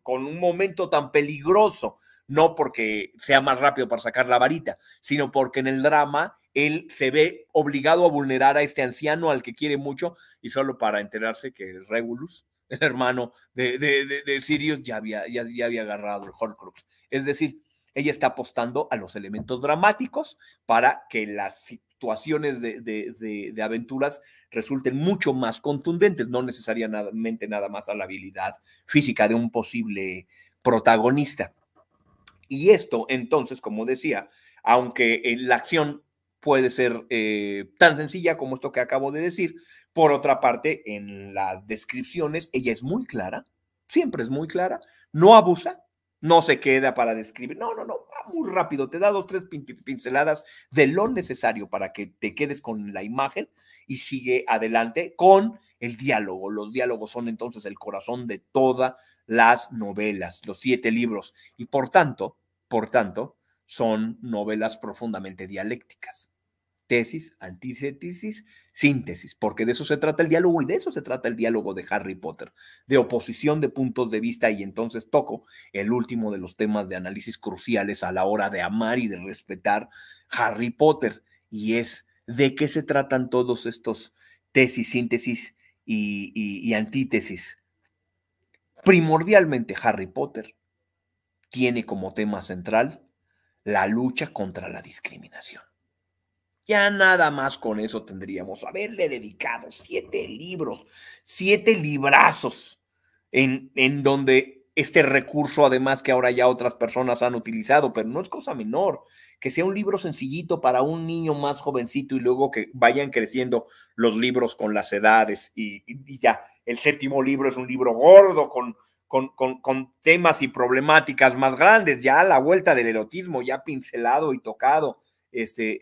un momento tan peligroso no porque sea más rápido para sacar la varita, sino porque en el drama él se ve obligado a vulnerar a este anciano al que quiere mucho y solo para enterarse que Regulus, el hermano de, de, Sirius, ya había, ya, ya había agarrado el Horcrux. Es decir, ella está apostando a los elementos dramáticos para que las situaciones de, aventuras resulten mucho más contundentes, no necesariamente nada más a la habilidad física de un posible protagonista. Y esto, entonces, como decía, aunque eh, la acción puede ser eh, tan sencilla como esto que acabo de decir, por otra parte, en las descripciones ella es muy clara, siempre es muy clara, no abusa, no se queda para describir. No, no, no, va muy rápido. Te da dos, tres pinceladas de lo necesario para que te quedes con la imagen y sigue adelante con el diálogo. Los diálogos son entonces el corazón de todas las novelas, los siete libros. Y por tanto, por tanto, son novelas profundamente dialécticas tesis, antítesis, síntesis, porque de eso se trata el diálogo y de eso se trata el diálogo de Harry Potter, de oposición de puntos de vista y entonces toco el último de los temas de análisis cruciales a la hora de amar y de respetar Harry Potter y es de qué se tratan todos estos tesis, síntesis y, y antítesis. Primordialmente Harry Potter tiene como tema central la lucha contra la discriminación. Ya nada más con eso tendríamos. Haberle dedicado siete libros, siete librazos, en, en donde este recurso, además que ahora ya otras personas han utilizado, pero no es cosa menor, que sea un libro sencillito para un niño más jovencito y luego que vayan creciendo los libros con las edades y, ya el séptimo libro es un libro gordo con, con, con, temas y problemáticas más grandes, ya a la vuelta del erotismo, ya pincelado y tocado este,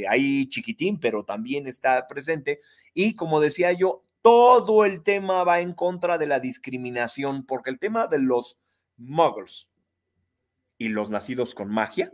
eh, ahí chiquitín, pero también está presente. Y como decía yo, todo el tema va en contra de la discriminación, porque el tema de los muggles y los nacidos con magia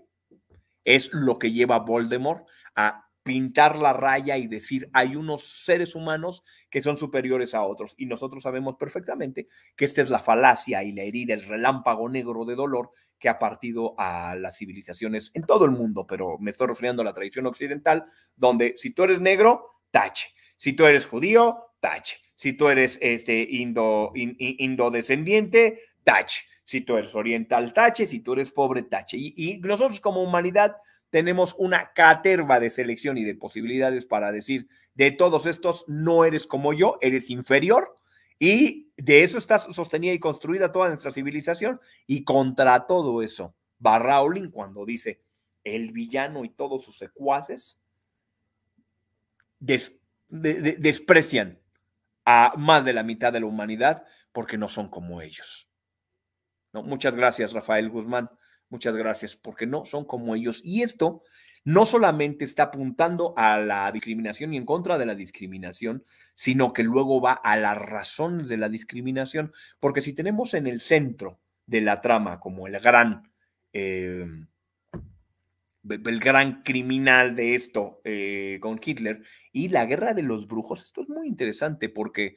es lo que lleva a Voldemort a pintar la raya y decir hay unos seres humanos que son superiores a otros. Y nosotros sabemos perfectamente que esta es la falacia y la herida, el relámpago negro de dolor que ha partido a las civilizaciones en todo el mundo, pero me estoy refiriendo a la tradición occidental, donde si tú eres negro, tache. Si tú eres judío, tache. Si tú eres este, indo, indodescendiente, tache. Si tú eres oriental, tache. Si tú eres pobre, tache. y, y nosotros como humanidad tenemos una caterva de selección y de posibilidades para decir, de todos estos no eres como yo, eres inferior. Y de eso está sostenida y construida toda nuestra civilización. Y contra todo eso, va cuando dice, el villano y todos sus secuaces desprecian a más de la mitad de la humanidad porque no son como ellos. ¿No? Muchas gracias, Rafael Guzmán. Muchas gracias, porque no son como ellos. Y esto no solamente está apuntando a la discriminación y en contra de la discriminación, sino que luego va a las razones de la discriminación, porque si tenemos en el centro de la trama como el gran, eh, el gran criminal de esto eh, con Hitler y la guerra de los brujos, esto es muy interesante porque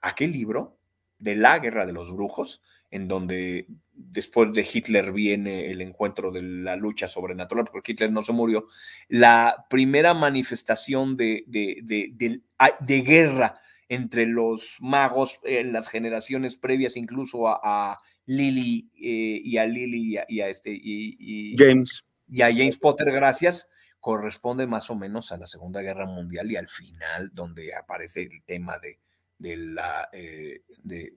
aquel libro de la guerra de los brujos, en donde después de Hitler viene el encuentro de la lucha sobrenatural, porque Hitler no se murió, la primera manifestación de, de, de, ah, guerra entre los magos en las generaciones previas, incluso a, Lily eh, y a Lily y a, este y, James y a James Potter, gracias, corresponde más o menos a la Segunda Guerra Mundial y al final donde aparece el tema de, de la eh, de,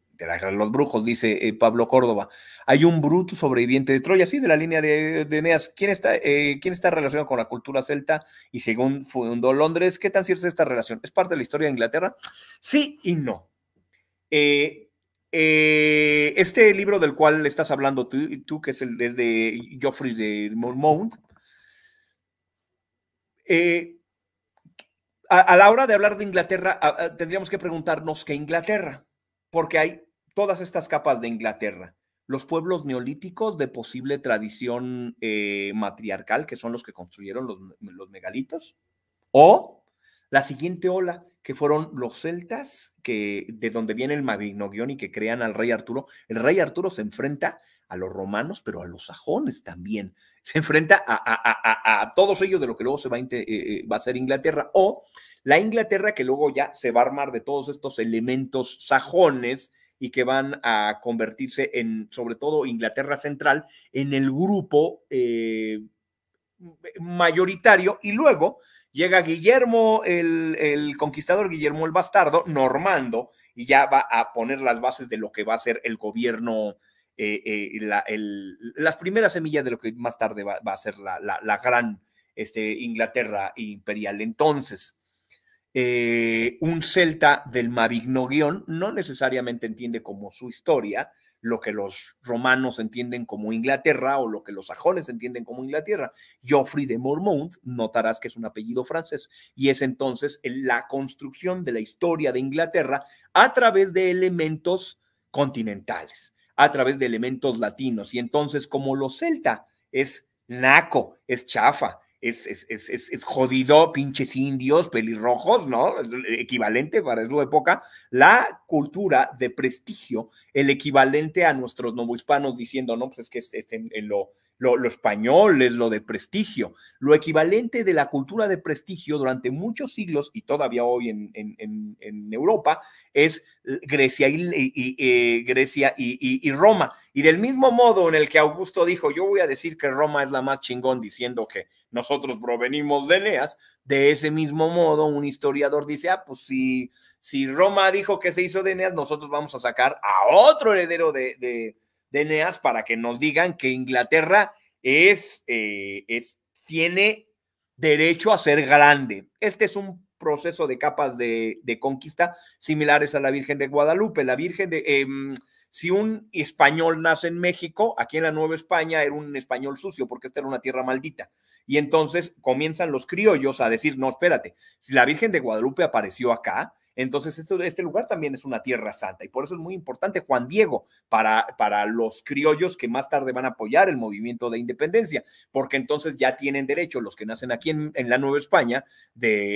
los brujos, dice eh, Pablo Córdoba. Hay un bruto sobreviviente de Troya, sí, de la línea de, Eneas. ¿Quién está, eh, ¿Quién está relacionado con la cultura celta? Y según fundó Londres, ¿qué tan cierta es esta relación? ¿Es parte de la historia de Inglaterra? Sí y no. Eh, este libro del cual estás hablando tú, tú que es el de Geoffrey de Mount, a, la hora de hablar de Inglaterra, tendríamos que preguntarnos qué Inglaterra, porque hay todas estas capas de Inglaterra, los pueblos neolíticos de posible tradición eh, matriarcal, que son los que construyeron los, megalitos, o la siguiente ola, que fueron los celtas, que, de donde viene el magnogión y que crean al rey Arturo. El rey Arturo se enfrenta a los romanos, pero a los sajones también. [laughs] Se enfrenta a, todos ellos de lo que luego se va a, eh, eh, va a ser Inglaterra, o la Inglaterra que luego ya se va a armar de todos estos elementos sajones y que van a convertirse en, sobre todo Inglaterra Central, en el grupo eh, mayoritario. Y luego llega Guillermo, el, conquistador Guillermo el Bastardo, normando, y ya va a poner las bases de lo que va a ser el gobierno. Eh, eh, la, las primeras semillas de lo que más tarde va, a ser la, gran este, Inglaterra imperial. Entonces, eh, un celta del Mavigno no necesariamente entiende como su historia lo que los romanos entienden como Inglaterra o lo que los sajones entienden como Inglaterra. Geoffrey de Mormont, notarás que es un apellido francés, y es entonces la construcción de la historia de Inglaterra a través de elementos continentales, a través de elementos latinos. Y entonces, como los celta es naco, es chafa, es, es, jodido, pinches indios, pelirrojos, ¿no? Equivalente para su época, la cultura de prestigio, el equivalente a nuestros novohispanos diciendo, no, pues es que es en, lo, lo, español es lo de prestigio. Lo equivalente de la cultura de prestigio durante muchos siglos y todavía hoy en, en, Europa es Grecia y, eh, Grecia y, Roma. Y del mismo modo en el que Augusto dijo, yo voy a decir que Roma es la más chingón diciendo que nosotros provenimos de Eneas, de ese mismo modo un historiador dice, ah, pues si, si Roma dijo que se hizo de Eneas, nosotros vamos a sacar a otro heredero de, de, de para que nos digan que Inglaterra es, eh, es, tiene derecho a ser grande. Este es un proceso de capas de, conquista similares a la Virgen de Guadalupe. La Virgen de... Em, si un español nace en México, aquí en la Nueva España era un español sucio porque esta era una tierra maldita. Y entonces comienzan los criollos a decir, no, espérate, si la Virgen de Guadalupe apareció acá, entonces, este lugar también es una tierra santa y por eso es muy importante Juan Diego para, para los criollos que más tarde van a apoyar el movimiento de independencia, porque entonces ya tienen derecho los que nacen aquí en, la Nueva España de,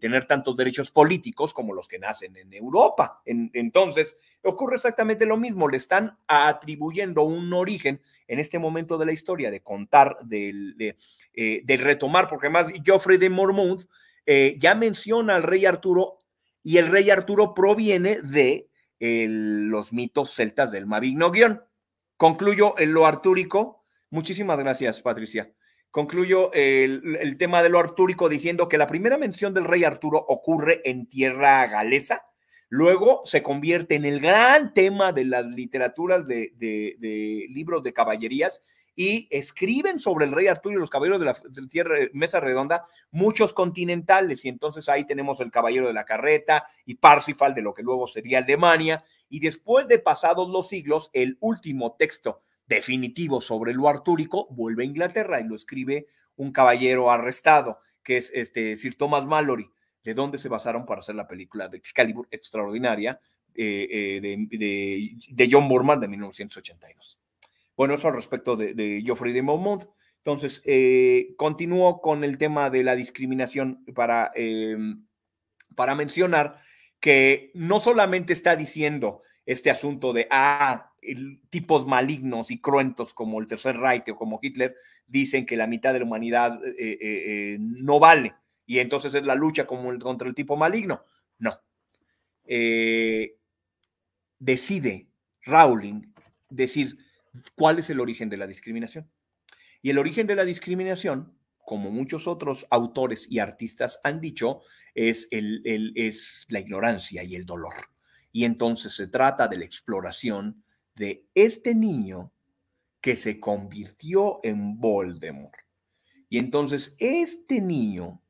tener tantos derechos políticos como los que nacen en Europa. entonces, ocurre exactamente lo mismo, le están atribuyendo un origen en este momento de la historia, de contar, eh, de, retomar, porque además Geoffrey de Mormont eh, ya menciona al rey Arturo y el rey Arturo proviene de los mitos celtas del Mavigno guión. Concluyo en lo artúrico. Muchísimas gracias, Patricia. Concluyo el, tema de lo artúrico diciendo que la primera mención del rey Arturo ocurre en tierra galesa, luego se convierte en el gran tema de las literaturas de libros de caballerías y escriben sobre el rey Arturo y los caballeros de la tierra, eh, mesa redonda, muchos continentales. Y entonces ahí tenemos el caballero de la carreta y Parsifal de lo que luego sería Alemania. Y después de pasados los siglos, el último texto definitivo sobre lo artúrico vuelve a Inglaterra y lo escribe un caballero arrestado, que es este Sir Thomas Mallory, de donde se basaron para hacer la película de Excalibur extraordinaria eh, eh, de, de, de John Borman de 1982. Bueno, eso al respecto de, Geoffrey de Monmouth. Entonces, eh, continúo con el tema de la discriminación para, em, para mencionar que no solamente está diciendo este asunto de, ah, tipos malignos y cruentos como el Tercer Reich o como Hitler dicen que la mitad de la humanidad eh, eh, no vale y entonces es la lucha como contra el tipo maligno. No. decide Rowling decir, ¿Cuál es el origen de la discriminación? Y el origen de la discriminación, como muchos otros autores y artistas han dicho, es, el, es la ignorancia y el dolor. Y entonces se trata de la exploración de este niño que se convirtió en Voldemort. Y entonces este niño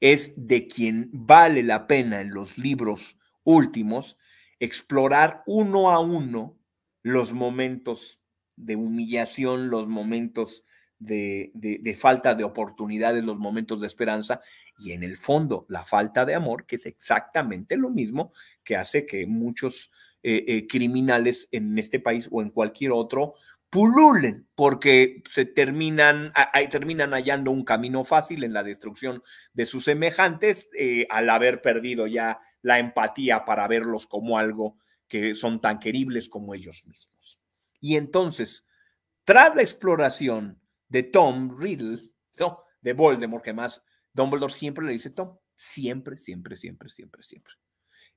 es de quien vale la pena en los libros últimos explorar uno a uno los momentos de humillación, los momentos de, falta de oportunidades, los momentos de esperanza y en el fondo la falta de amor, que es exactamente lo mismo que hace que muchos eh, eh, criminales en este país o en cualquier otro pululen porque se terminan, terminan hallando un camino fácil en la destrucción de sus semejantes eh, al haber perdido ya la empatía para verlos como algo que son tan queribles como ellos mismos. Y entonces, tras la exploración de Tom Riddle, de Voldemort, que más Dumbledore siempre le dice Tom, siempre, siempre, siempre, siempre, siempre.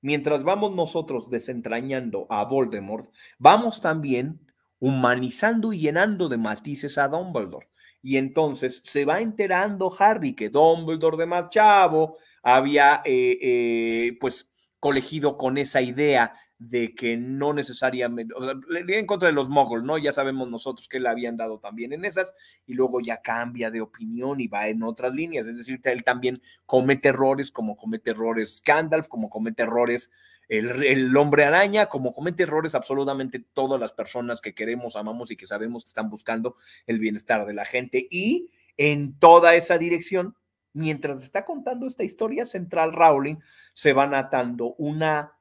Mientras vamos nosotros desentrañando a Voldemort, vamos también humanizando y llenando de matices a Dumbledore. Y entonces se va enterando Harry que Dumbledore de más chavo había eh, eh, pues colegido con esa idea de que no necesariamente, en contra de los moguls, ¿no? Ya sabemos nosotros que le habían dado también en esas, y luego ya cambia de opinión y va en otras líneas, es decir, él también comete errores, como comete errores Gandalf, como comete errores el, el hombre araña, como comete errores absolutamente todas las personas que queremos, amamos y que sabemos que están buscando el bienestar de la gente, y en toda esa dirección, mientras está contando esta historia central, Rowling, se van atando una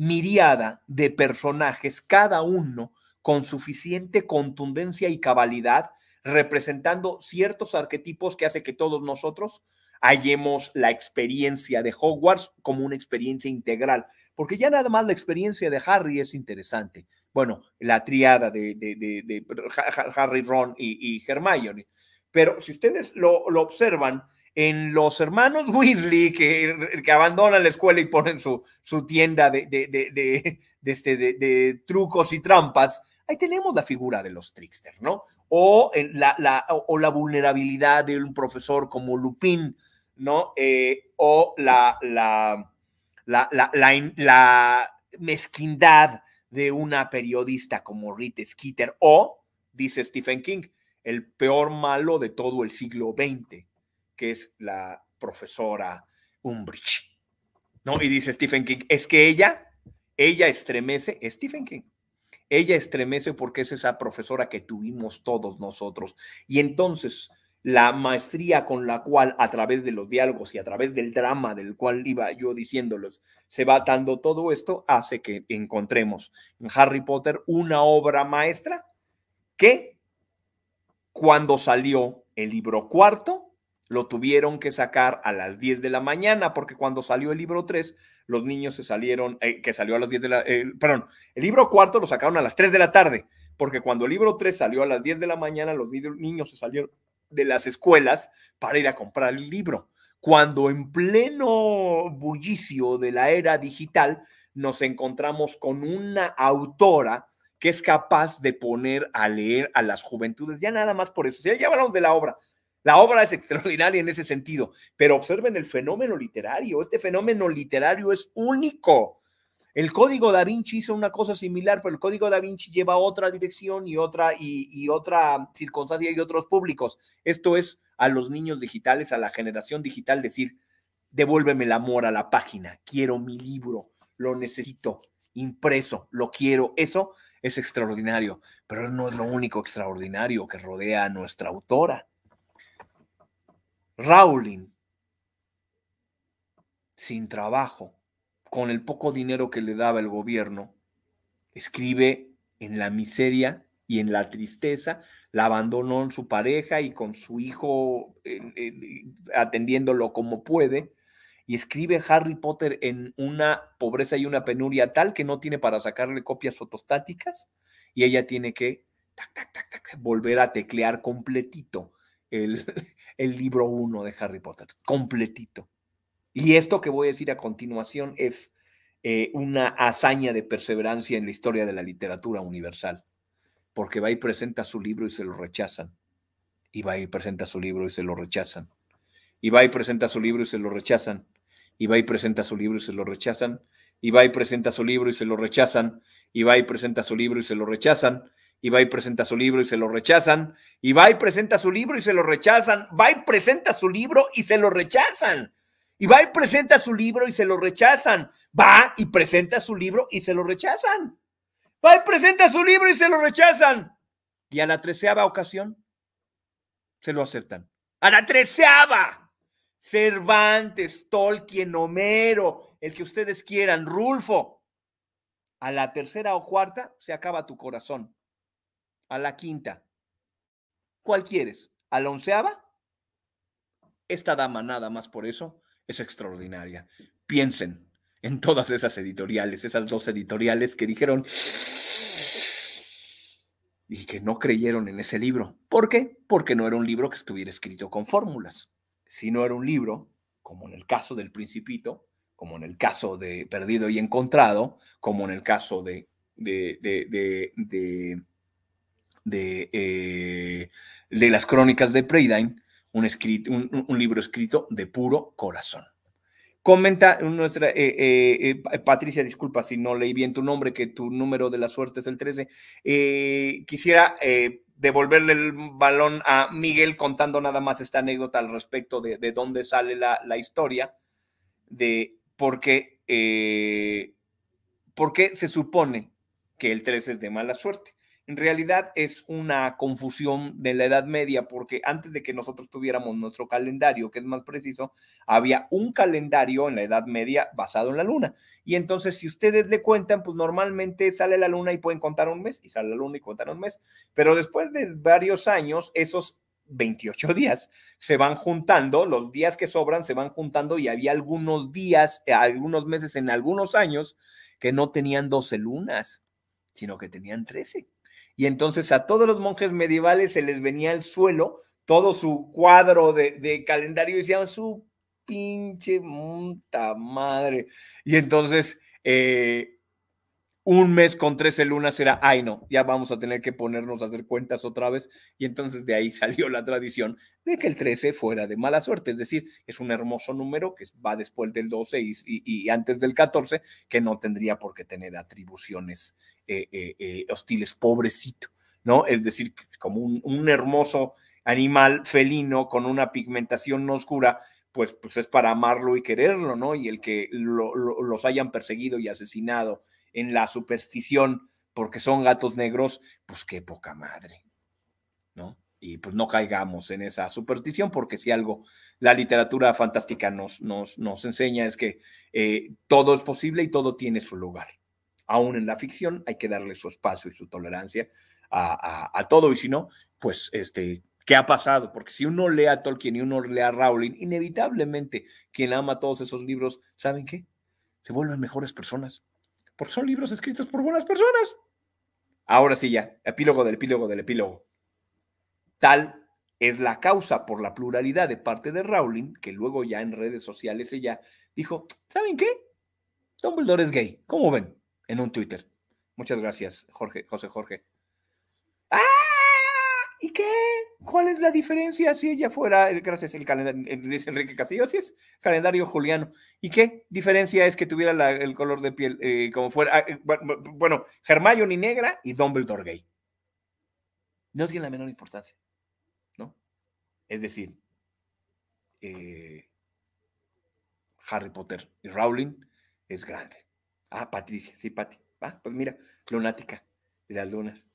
miriada de personajes, cada uno con suficiente contundencia y cabalidad, representando ciertos arquetipos que hace que todos nosotros hallemos la experiencia de Hogwarts como una experiencia integral, porque ya nada más la experiencia de Harry es interesante. Bueno, la triada de, Harry, Ron y, Hermione. Pero si ustedes lo observan, en los hermanos Weasley que, que abandonan la escuela y ponen su, su tienda de, este, de, trucos y trampas, ahí tenemos la figura de los tricksters, ¿no? O, eh, la, la, o la, vulnerabilidad de un profesor como Lupin, ¿no? Eh, o la, la, mezquindad de una periodista como Rita Skeeter, o, dice Stephen King, el peor malo de todo el siglo XX que es la profesora Umbridge. ¿No? Y dice Stephen King, es que ella, ella estremece, Stephen King, ella estremece porque es esa profesora que tuvimos todos nosotros. Y entonces la maestría con la cual a través de los diálogos y a través del drama del cual iba yo diciéndolos, se va dando todo esto, hace que encontremos en Harry Potter una obra maestra que cuando salió el libro cuarto, lo tuvieron que sacar a las 10 de la mañana, porque cuando salió el libro 3, los niños se salieron, eh, que salió a las 10 de la, eh, perdón, el libro 4 lo sacaron a las 3 de la tarde, porque cuando el libro 3 salió a las 10 de la mañana, los niños se salieron de las escuelas para ir a comprar el libro. Cuando en pleno bullicio de la era digital nos encontramos con una autora que es capaz de poner a leer a las juventudes, ya nada más por eso, ya, ya hablamos de la obra, la obra es extraordinaria en ese sentido, pero observen el fenómeno literario. Este fenómeno literario es único. El código da Vinci hizo una cosa similar, pero el código da Vinci lleva otra dirección y otra, y, otra circunstancia y otros públicos. Esto es a los niños digitales, a la generación digital, decir, devuélveme el amor a la página, quiero mi libro, lo necesito, impreso, lo quiero. Eso es extraordinario, pero no es lo único extraordinario que rodea a nuestra autora. Rowling, sin trabajo, con el poco dinero que le daba el gobierno, escribe en la miseria y en la tristeza, la abandonó en su pareja y con su hijo atendiéndolo como puede, y escribe Harry Potter en una pobreza y una penuria tal que no tiene para sacarle copias fotostáticas y ella tiene que volver a teclear completito [laughs] el, libro uno de Harry Potter, completito. Y esto que voy a decir a continuación es eh, una hazaña de perseverancia en la historia de la literatura universal, porque va y presenta su libro y se lo rechazan, y va y presenta su libro y se lo rechazan, y va y presenta su libro y se lo rechazan, y va y presenta su libro y se lo rechazan, y va y presenta su libro y se lo rechazan, y va y presenta su libro y se lo rechazan, y va y presenta su libro y se lo rechazan, y va y presenta su libro y se lo rechazan, Va y presenta su libro y se lo rechazan, y presenta su libro y se lo rechazan, va y presenta su libro y se lo rechazan, va y presenta su libro y se lo rechazan, y a la treceava ocasión se lo aceptan. A la treceava. Cervantes, Tolkien, Homero, el que ustedes quieran, Rulfo. A la tercera o cuarta se acaba tu corazón a la quinta. ¿Cuál quieres? ¿A la onceava? Esta dama nada más por eso es extraordinaria. Piensen en todas esas editoriales, esas dos editoriales que dijeron y que no creyeron en ese libro. ¿Por qué? Porque no era un libro que estuviera escrito con fórmulas, Si no era un libro, como en el caso del Principito, como en el caso de Perdido y Encontrado, como en el caso de, de, de de, eh, de las crónicas de Preydine, un, un, libro escrito de puro corazón. Comenta nuestra, eh, eh, Patricia, disculpa si no leí bien tu nombre, que tu número de la suerte es el 13. quisiera devolverle el balón a Miguel contando nada más esta anécdota al respecto de, de dónde sale la, la, historia, de por qué, por qué se supone que el 13 es de mala suerte en realidad es una confusión de la Edad Media, porque antes de que nosotros tuviéramos nuestro calendario, que es más preciso, había un calendario en la Edad Media basado en la luna. Y entonces, si ustedes le cuentan, pues normalmente sale la luna y pueden contar un mes, y sale la luna y contar un mes. Pero después de varios años, esos 28 días. Se van juntando, los días que sobran se van juntando y había algunos días, eh, algunos meses en algunos años que no tenían 12 lunas, sino que tenían 13 y entonces a todos los monjes medievales se les venía al suelo todo su cuadro de, calendario y decían, su pinche monta madre. Y entonces eh, un mes con 13 lunas era, ay no, ya vamos a tener que ponernos a hacer cuentas otra vez. Y entonces de ahí [laughs] salió la tradición de que el 13 fuera de mala suerte. Es decir, es un hermoso número que va después del 12 y, y, antes del 14, que no tendría por qué tener atribuciones eh, eh, eh, hostiles, pobrecito, ¿no? Es decir, como un, hermoso animal felino con una pigmentación no oscura, pues, pues, es para amarlo y quererlo, ¿no? Y el que los hayan perseguido y asesinado en la superstición porque son gatos negros, pues qué poca madre, ¿no? Y pues no caigamos en esa superstición porque si algo la literatura fantástica nos, nos, nos enseña es que eh, todo es posible y todo tiene su lugar. Aún en la ficción hay que darle su espacio y su tolerancia a, a todo y si no, pues este, ¿Qué ha pasado? Porque si uno lee a Tolkien y uno lee a Rowling, inevitablemente quien ama todos esos libros, ¿saben qué? Se vuelven mejores personas porque son libros escritos por buenas personas. Ahora sí, ya, epílogo del epílogo del epílogo. Tal es la causa por la pluralidad de parte de Rowling, que luego ya en redes sociales ella dijo, ¿saben qué? Dumbledore es gay. ¿Cómo ven? En un Twitter. Muchas gracias, Jorge, José Jorge. ¡Ah! ¿Y qué? ¿Cuál es la diferencia si ella fuera, eh, gracias, el calendario, eh, dice Enrique Castillo, si es calendario juliano? ¿Y qué diferencia es que tuviera el color de piel eh, como fuera, ah, bueno, Hermione negra y Dumbledore gay? No tiene la menor importancia, ¿no? Es decir, Harry Potter y Rowling es grande. Ah, Patricia, sí, Pati. Ah, pues mira, lunática de las lunas.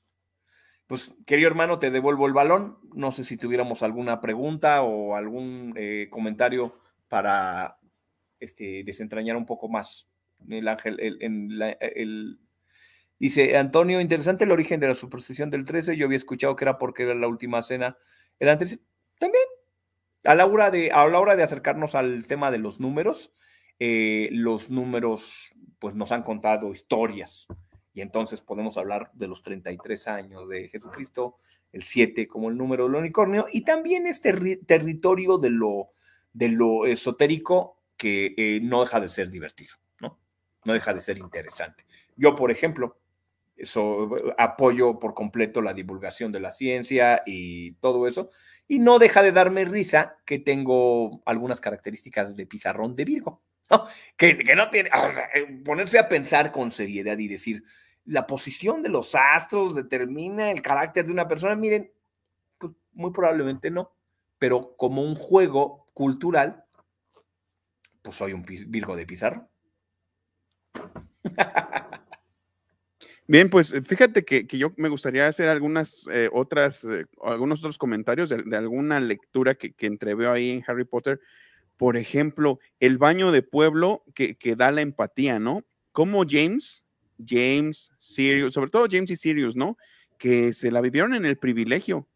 Pues, querido hermano, te devuelvo el balón. No sé si tuviéramos alguna pregunta o algún eh, comentario para este, desentrañar un poco más. ángel, dice Antonio, interesante el origen de la superstición del 13. Yo había escuchado que era porque era la última cena. También, a la hora de, a la hora de acercarnos al tema de los números, eh, los números pues nos han contado historias y entonces podemos hablar de los 33 años de Jesucristo, el 7 como el número del unicornio, y también este territorio de lo, de lo esotérico que eh, no deja de ser divertido, ¿no? No deja de ser interesante. Yo, por ejemplo, eso, apoyo por completo la divulgación de la ciencia y todo eso, y no deja de darme risa que tengo algunas características de pizarrón de Virgo. No, que, que, no tiene, o sea, eh, ponerse a pensar con seriedad y decir, la posición de los astros determina el carácter de una persona? Miren, pues, muy probablemente no, pero como un juego cultural, pues soy un Virgo de Pizarro. Bien, pues eh, fíjate que, yo me gustaría hacer algunas eh, otras, eh, algunos otros comentarios de, alguna lectura que, entreveo ahí en Harry Potter. Por ejemplo, el baño de pueblo que, que da la empatía, ¿no? Como James James, Sirius, sobre todo James y Sirius, ¿no? Que se la vivieron en el privilegio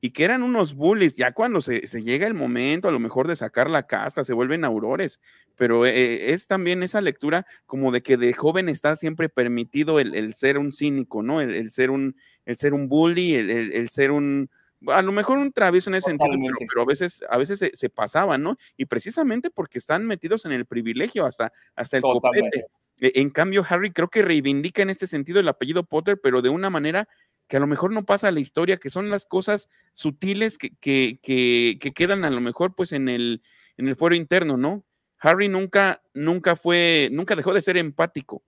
y que eran unos bullies. Ya cuando se, llega el momento, a lo mejor de sacar la casta, se vuelven aurores, pero eh, eh, es también esa lectura como de que de joven está siempre permitido el, ser un cínico, ¿no? El, ser, un, el ser un bully, el, ser un a lo mejor un travieso en ese sentido, pero, a veces, a veces se, pasaban, ¿no? Y precisamente porque están metidos en el privilegio hasta, hasta el copete. E, en cambio, Harry creo que reivindica en este sentido el apellido Potter, pero de una manera que a lo mejor no pasa a la historia, que son las cosas sutiles que, quedan a lo mejor pues en el, en el fuero interno, ¿no? Harry nunca, nunca fue, nunca dejó de ser empático,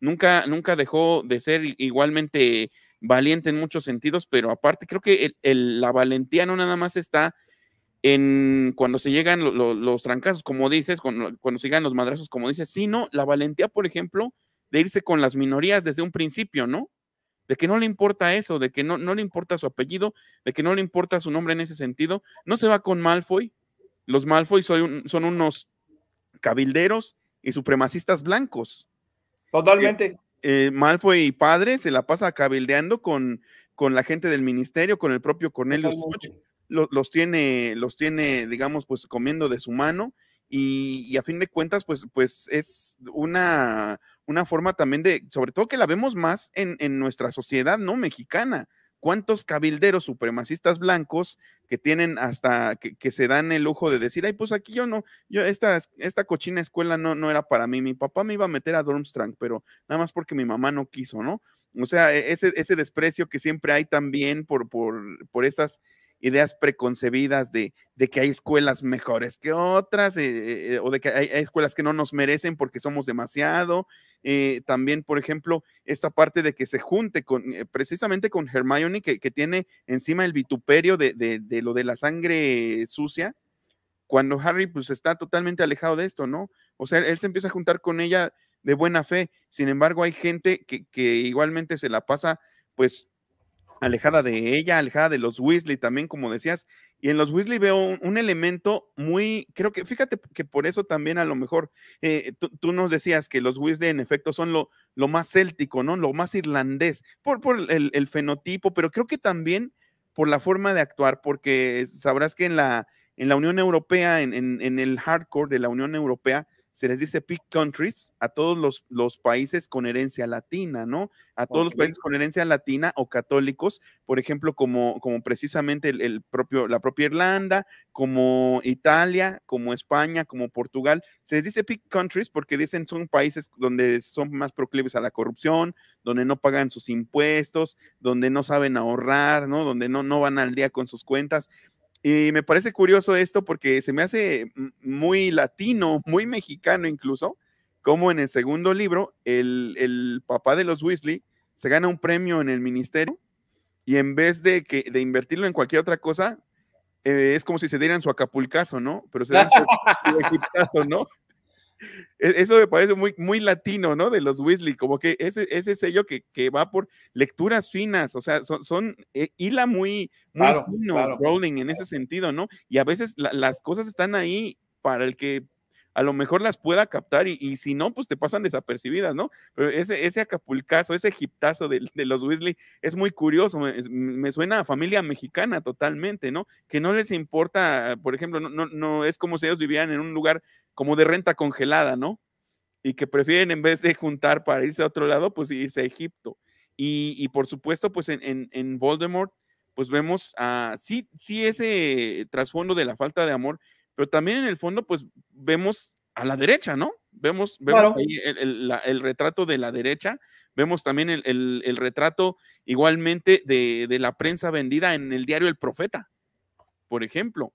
nunca, nunca dejó de ser igualmente valiente en muchos sentidos, pero aparte creo que la valentía no nada más está en cuando se llegan los trancazos, como dices, cuando, se llegan los madrazos, como dices, sino la valentía, por ejemplo, de irse con las minorías desde un principio, ¿no? De que no le importa eso, de que no, le importa su apellido, de que no le importa su nombre en ese sentido. No se va con Malfoy. Los Malfoy son, unos cabilderos y supremacistas blancos. Totalmente. Eh, Malfoy y padre se la pasa cabildeando con, la gente del ministerio, con el propio Cornelius los tiene, los tiene, digamos, pues comiendo de su mano y, a fin de cuentas, pues, pues es una, una forma también de, sobre todo que la vemos más en, nuestra sociedad, ¿no? Mexicana. ¿Cuántos cabilderos supremacistas blancos que tienen hasta que, se dan el lujo de decir, ay, pues aquí yo no, yo esta, esta cochina escuela no, no era para mí, mi papá me iba a meter a Dormstrang, pero nada más porque mi mamá no quiso, ¿no? O sea, e, ese, ese desprecio que siempre hay también por, por, por esas ideas preconcebidas de, que hay escuelas mejores que otras eh, eh, o de que hay, escuelas que no nos merecen porque somos demasiado. Eh, también, por ejemplo, esta parte de que se junte con, precisamente con Hermione, que, tiene encima el vituperio de, lo de la sangre sucia, cuando Harry pues está totalmente alejado de esto, ¿no? O sea, él se empieza a juntar con ella de buena fe. Sin embargo, hay gente que, que igualmente se la pasa pues alejada de ella, alejada de los Weasley también, como decías. Y en los Weasley veo un, elemento muy, creo que, fíjate que por eso también a lo mejor, eh, tú nos decías que los Weasley en efecto son lo, más céltico, ¿no? Lo más irlandés, por, por el, fenotipo, pero creo que también por la forma de actuar, porque sabrás que en la, en la Unión Europea, en, en el hardcore de la Unión Europea, se les dice pick countries a todos los, países con herencia latina, ¿no? A todos los países con herencia latina o católicos, por ejemplo, como, como precisamente el, propio, la propia Irlanda, como Italia, como España, como Portugal. Se les dice pick countries porque dicen son países donde son más proclives a la corrupción, donde no pagan sus impuestos, donde no saben ahorrar, ¿no? Donde no, no van al día con sus cuentas. Y me parece curioso esto porque se me hace muy latino, muy mexicano incluso, como en el segundo libro, el, papá de los Weasley se gana un premio en el ministerio y en vez de, que, de invertirlo en cualquier otra cosa, eh, es como si se dieran su acapulcazo, ¿no? Pero se dan su, [laughs] ¿no? E-, eso me parece muy, muy latino, ¿no? De los Weasley, como que ese, ese sello que, va por lecturas finas, o sea, son, eh, hila muy, muy fino, en ese sentido, ¿no? Y a veces las cosas están ahí para el que a lo mejor las pueda captar y, si no, pues te pasan desapercibidas, ¿no? Pero ese, ese acapulcazo, ese egiptazo de, los Weasley es muy curioso, me, suena a familia mexicana totalmente, ¿no? Que no les importa, por ejemplo, no, no, es como si ellos vivieran en un lugar como de renta congelada, ¿no? Y que prefieren en vez de juntar para irse a otro lado, pues irse a Egipto. Y, por supuesto, pues en, en, Voldemort, pues vemos, a sí, sí ese trasfondo de la falta de amor pero también en el fondo, pues vemos a la derecha, ¿no? Vemos, vemos el, retrato de la derecha, vemos también el, retrato igualmente de, la prensa vendida en el diario El Profeta, por ejemplo.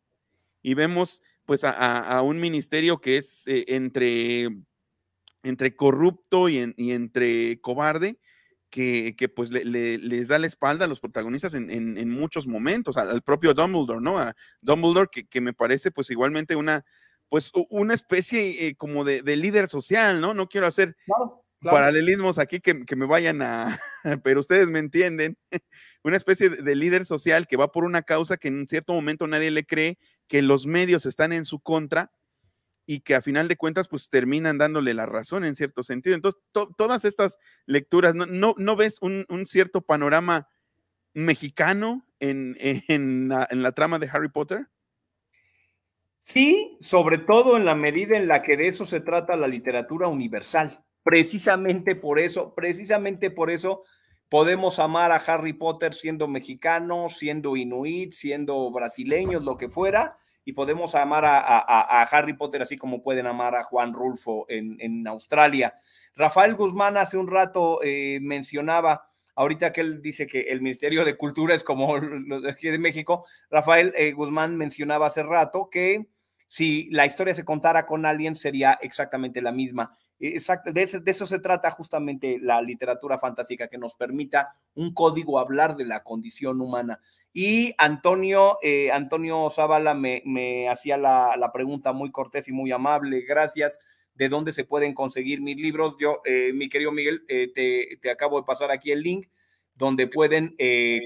Y vemos pues a, un ministerio que es eh, entre, entre corrupto y entre cobarde, que, pues les da la espalda a los protagonistas en, muchos momentos, al, propio Dumbledore, ¿no? A Dumbledore que, me parece pues igualmente una, pues una especie eh, como de, líder social, ¿no? No quiero hacer paralelismos aquí que, me vayan a, [laughs] pero ustedes me entienden, [laughs] una especie de, de líder social que va por una causa que en cierto momento nadie le cree, que los medios están en su contra, y que a final de cuentas pues terminan dándole la razón en cierto sentido. Entonces, todas estas lecturas, ¿no, ves un, cierto panorama mexicano en, la, en, la, trama de Harry Potter? Sí, sobre todo en la medida en la que de eso se trata la literatura universal. Precisamente por eso, precisamente por eso podemos amar a Harry Potter siendo mexicano, siendo inuit, siendo brasileños, lo que fuera, y podemos amar a, Harry Potter así como pueden amar a Juan Rulfo en, en Australia. Rafael Guzmán hace un rato eh, mencionaba, ahorita que él dice que el Ministerio de Cultura es como [laughs] los de México, Rafael eh, Guzmán mencionaba hace rato que si la historia se contara con alguien sería exactamente la misma. E, exacto, de, eso se trata justamente la literatura fantástica, que nos permita un código hablar de la condición humana. Y Antonio, eh, Antonio Zavala me, hacía la, pregunta muy cortés y muy amable, gracias, de dónde se pueden conseguir mis libros. Yo, eh, mi querido Miguel, eh, te, te, acabo de pasar aquí el link donde pueden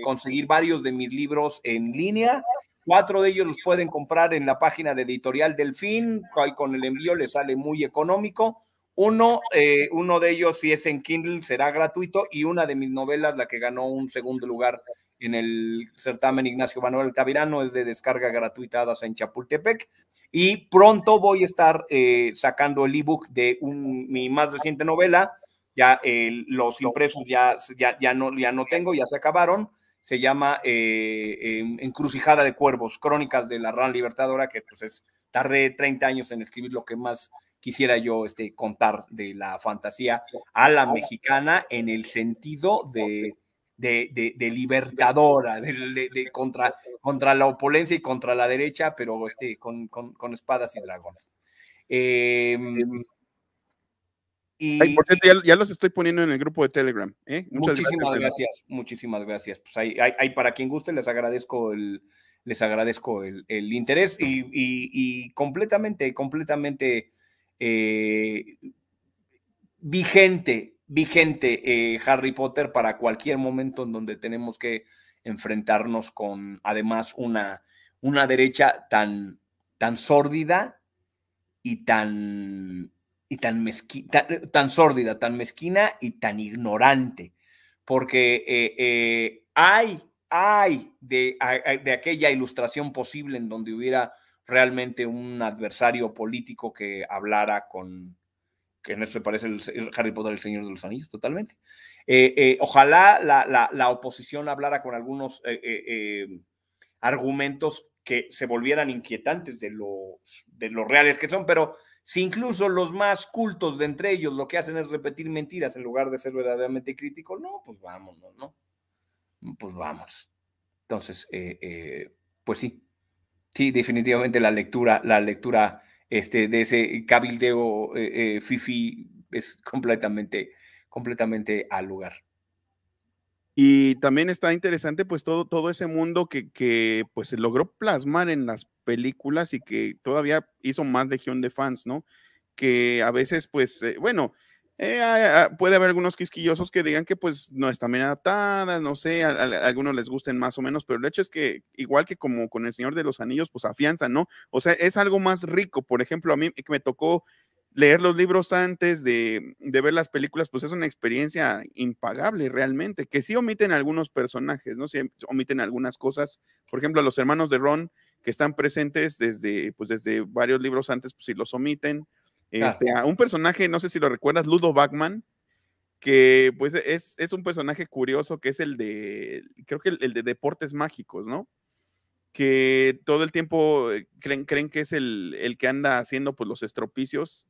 conseguir varios de mis libros en línea. Cuatro de ellos los pueden comprar en la página de Editorial Delfín, con el envío les sale muy económico uno, eh, uno de ellos, si es en Kindle, será gratuito y una de mis novelas, la que ganó un segundo lugar en el certamen Ignacio Manuel Tavirano, es de descarga gratuita en Chapultepec. Y pronto voy a estar eh, sacando el ebook de mi más reciente novela. Ya eh, los impresos ya, ya, no, ya no tengo, ya se acabaron. Se llama Encrucijada de Cuervos, Crónicas de la RAN Libertadora, que pues es, tardé 30 años en escribir lo que más quisiera yo este, contar de la fantasía a la mexicana en el sentido de, de, libertadora, de, contra, contra la opulencia y contra la derecha, pero este, con, espadas y dragones. Em, y, ya, los estoy poniendo en el grupo de Telegram. ¿eh? muchísimas gracias, muchísimas gracias. Pues hay, para quien guste, les agradezco el, les agradezco el, interés y, y, y completamente, completamente eh, vigente, vigente eh, Harry Potter para cualquier momento en donde tenemos que enfrentarnos con además una, una derecha tan, tan sórdida y tan, y tan, mezquita, tan sórdida, tan mezquina y tan ignorante. Porque eh, hay, hay de, de aquella ilustración posible en donde hubiera realmente un adversario político que hablara con, que en eso este parece el, Harry Potter, el Señor de los Anillos, totalmente. Eh, eh, ojalá la, la, oposición hablara con algunos eh, argumentos que se volvieran inquietantes de los, de los reales que son, pero si incluso los más cultos de entre ellos lo que hacen es repetir mentiras en lugar de ser verdaderamente crítico, no, pues vámonos, ¿no? Pues vamos. Entonces, pues sí, Sí, definitivamente la lectura, la lectura este, de ese cabildeo eh, eh, fifi es completamente, completamente al lugar. Y también está interesante pues todo, todo ese mundo que, pues se logró plasmar en las películas y que todavía hizo más legión de fans, ¿no? Que a veces pues, eh, bueno, eh, ah, puede haber algunos quisquillosos que digan que pues no están bien adaptadas, no sé, a, algunos les gusten más o menos, pero el hecho es que igual que como con el Señor de los Anillos, pues afianzan, ¿no? O sea, es algo más rico. Por ejemplo, a mí que me tocó leer los libros antes de, ver las películas, pues es una experiencia impagable realmente, que sí omiten algunos personajes, ¿no? Sí omiten algunas cosas. Por ejemplo, los hermanos de Ron que están presentes desde, pues desde varios libros antes, pues sí los omiten este, un personaje, no sé si lo recuerdas, Ludo Bachman, que pues es, un personaje curioso que es el de, creo que el, de deportes mágicos, ¿no? Que todo el tiempo eh, creen, creen que es el, que anda haciendo pues los estropicios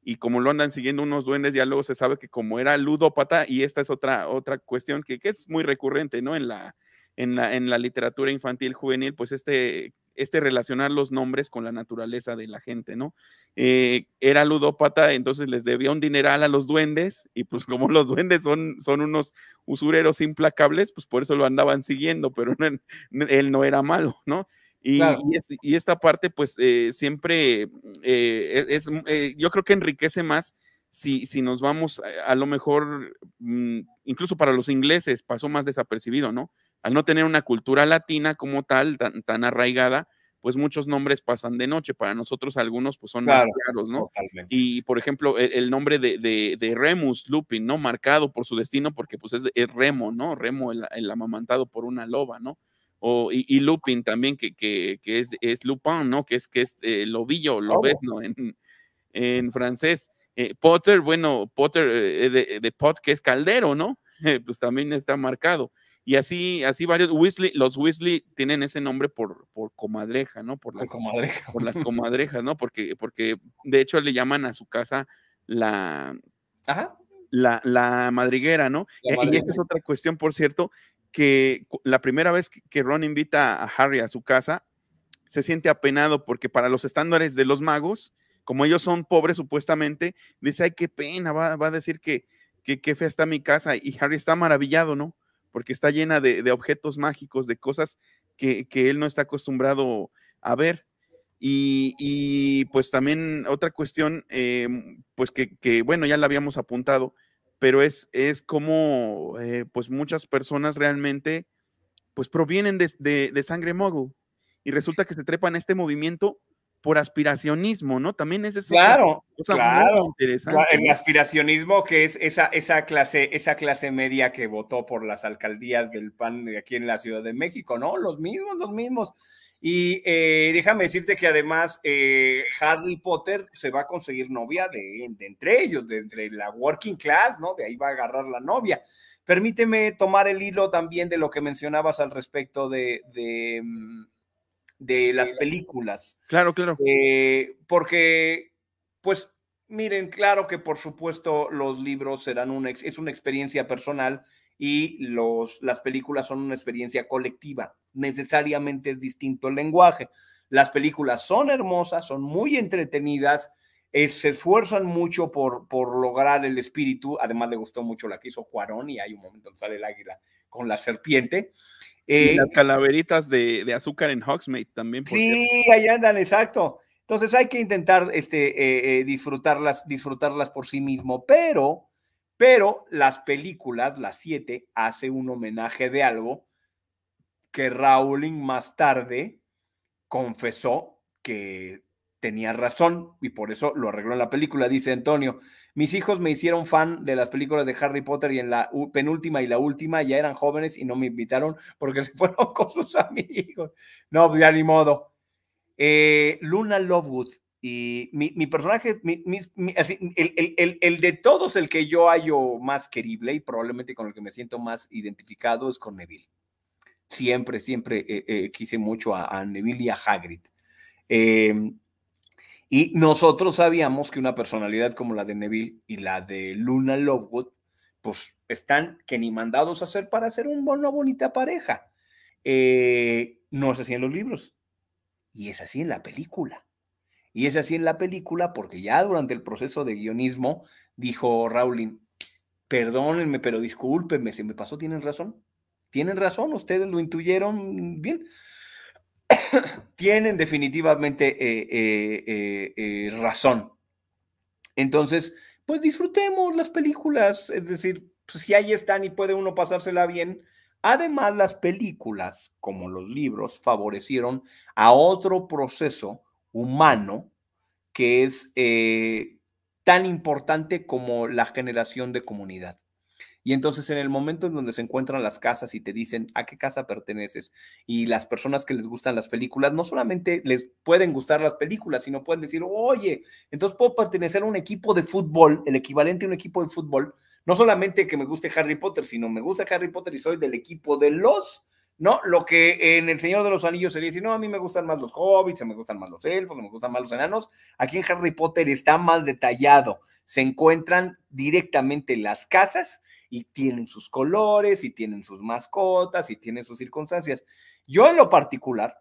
y como lo andan siguiendo unos duendes, ya luego se sabe que como era ludópata y esta es otra, otra cuestión que, es muy recurrente, ¿no? En la, en la, en la literatura infantil juvenil, pues este este relacionar los nombres con la naturaleza de la gente, ¿no? Eh, era ludópata, entonces les debía un dineral a los duendes y pues como los duendes son, son unos usureros implacables, pues por eso lo andaban siguiendo, pero él no era malo, ¿no? Y, y, esta parte pues eh, siempre eh, e, es, mm, yo creo que enriquece más si, si, nos vamos, a lo mejor, mm, incluso para los ingleses pasó más desapercibido, ¿no? al no tener una cultura latina como tal, tan, tan arraigada, pues muchos nombres pasan de noche. Para nosotros algunos pues son más claros, ¿no? Y por ejemplo, e, el, nombre de, Remus Lupin, ¿no? Marcado por su destino porque pues es, Remo, ¿no? Remo el, amamantado por una loba, ¿no? O, y, Lupin también, que, que, es, Lupin, ¿no? Que es, que eh, lobillo, lo ¿no? En, en francés. Eh, Potter, bueno, Potter eh, de, de, Pot, que es caldero, ¿no? [laughs] pues también está marcado y así, así varios. los Weasley tienen ese nombre por, comadreja, ¿no? Por las, comadreja. por las [laughs] comadrejas, ¿no? Porque, porque de hecho le llaman a su casa la, la, madriguera, ¿no? Eh, y, esta es otra cuestión, por cierto, que la primera vez que Ron invita a Harry a su casa, se siente apenado porque para los estándares de los magos, como ellos son pobres supuestamente, dice, ay, qué pena, va, a decir que, que, fe está mi casa y Harry está maravillado, ¿no? porque está llena de, objetos mágicos, de cosas que, él no está acostumbrado a ver. Y, pues también otra cuestión, em, pues que, bueno, ya la habíamos apuntado, pero es, es como eh, pues muchas personas realmente pues provienen de, de, sangre mogul y resulta que se trepan a este movimiento por aspiracionismo, ¿no? También es eso. claro, claro, interesante. el aspiracionismo que es esa, esa, clase, esa clase media que votó por las alcaldías del PAN aquí en la Ciudad de México, ¿no? Los mismos, los mismos. Y eh, déjame decirte que además eh, Harry Potter se va a conseguir novia de, de, entre ellos, de entre la working class, ¿no? De ahí va a agarrar la novia. Permíteme tomar el hilo también de lo que mencionabas al respecto de, de mm, de las películas. Claro, claro. Eh, porque, pues, miren, claro que por supuesto los libros serán ex es una experiencia personal y los, las películas son una experiencia colectiva. Necesariamente es distinto el lenguaje. Las películas son hermosas, son muy entretenidas, eh, se esfuerzan mucho por, por lograr el espíritu. Además, le gustó mucho la que hizo Cuarón y hay un momento en sale el águila con la serpiente. Eh, las calaveritas de, azúcar en Hogsmeade también. sí, ahí andan, exacto. Entonces hay que intentar este, eh, eh, disfrutarlas, disfrutarlas por sí mismo, pero, pero las películas, las siete, hace un homenaje de algo que Rowling más tarde confesó que tenía razón y por eso lo arregló en la película, dice Antonio. Mis hijos me hicieron fan de las películas de Harry Potter y en la penúltima y la última ya eran jóvenes y no me invitaron porque [laughs] se fueron con sus amigos. No, pues ya ni modo. Eh, Luna Lovewood y mi, mi personaje, el, el, el, de todos, el que yo hallo más querible y probablemente con el que me siento más identificado es con Neville. Siempre, siempre eh, eh, quise mucho a, Neville y a Hagrid. Em, y nosotros sabíamos que una personalidad como la de Neville y la de Luna Lovewood, pues están que ni mandados a hacer para hacer una bonita pareja. Eh, no es así en los libros. Y es así en la película. Y es así en la película porque ya durante el proceso de guionismo dijo Rowling, perdónenme, pero discúlpenme, si me pasó, tienen razón. Tienen razón, ustedes lo intuyeron bien. [coughs] tienen definitivamente eh, eh, eh, razón. Entonces, pues disfrutemos las películas, es decir, pues, si ahí están y puede uno pasársela bien. Además, las películas, como los libros, favorecieron a otro proceso humano que es tan importante como la generación de comunidad. Y entonces en el momento en donde se encuentran las casas y te dicen a qué casa perteneces y las personas que les gustan las películas, no solamente les pueden gustar las películas, sino pueden decir, oye, entonces puedo pertenecer a un equipo de fútbol, el equivalente a un equipo de fútbol, no solamente que me guste Harry Potter, sino me gusta Harry Potter y soy del equipo de los ¿no? Lo que en El Señor de los Anillos se dice, no, a mí me gustan más los hobbits, me gustan más los elfos, me gustan más los enanos. Aquí en Harry Potter está más detallado. Se encuentran directamente las casas y tienen sus colores y tienen sus mascotas y tienen sus circunstancias. Yo en lo particular,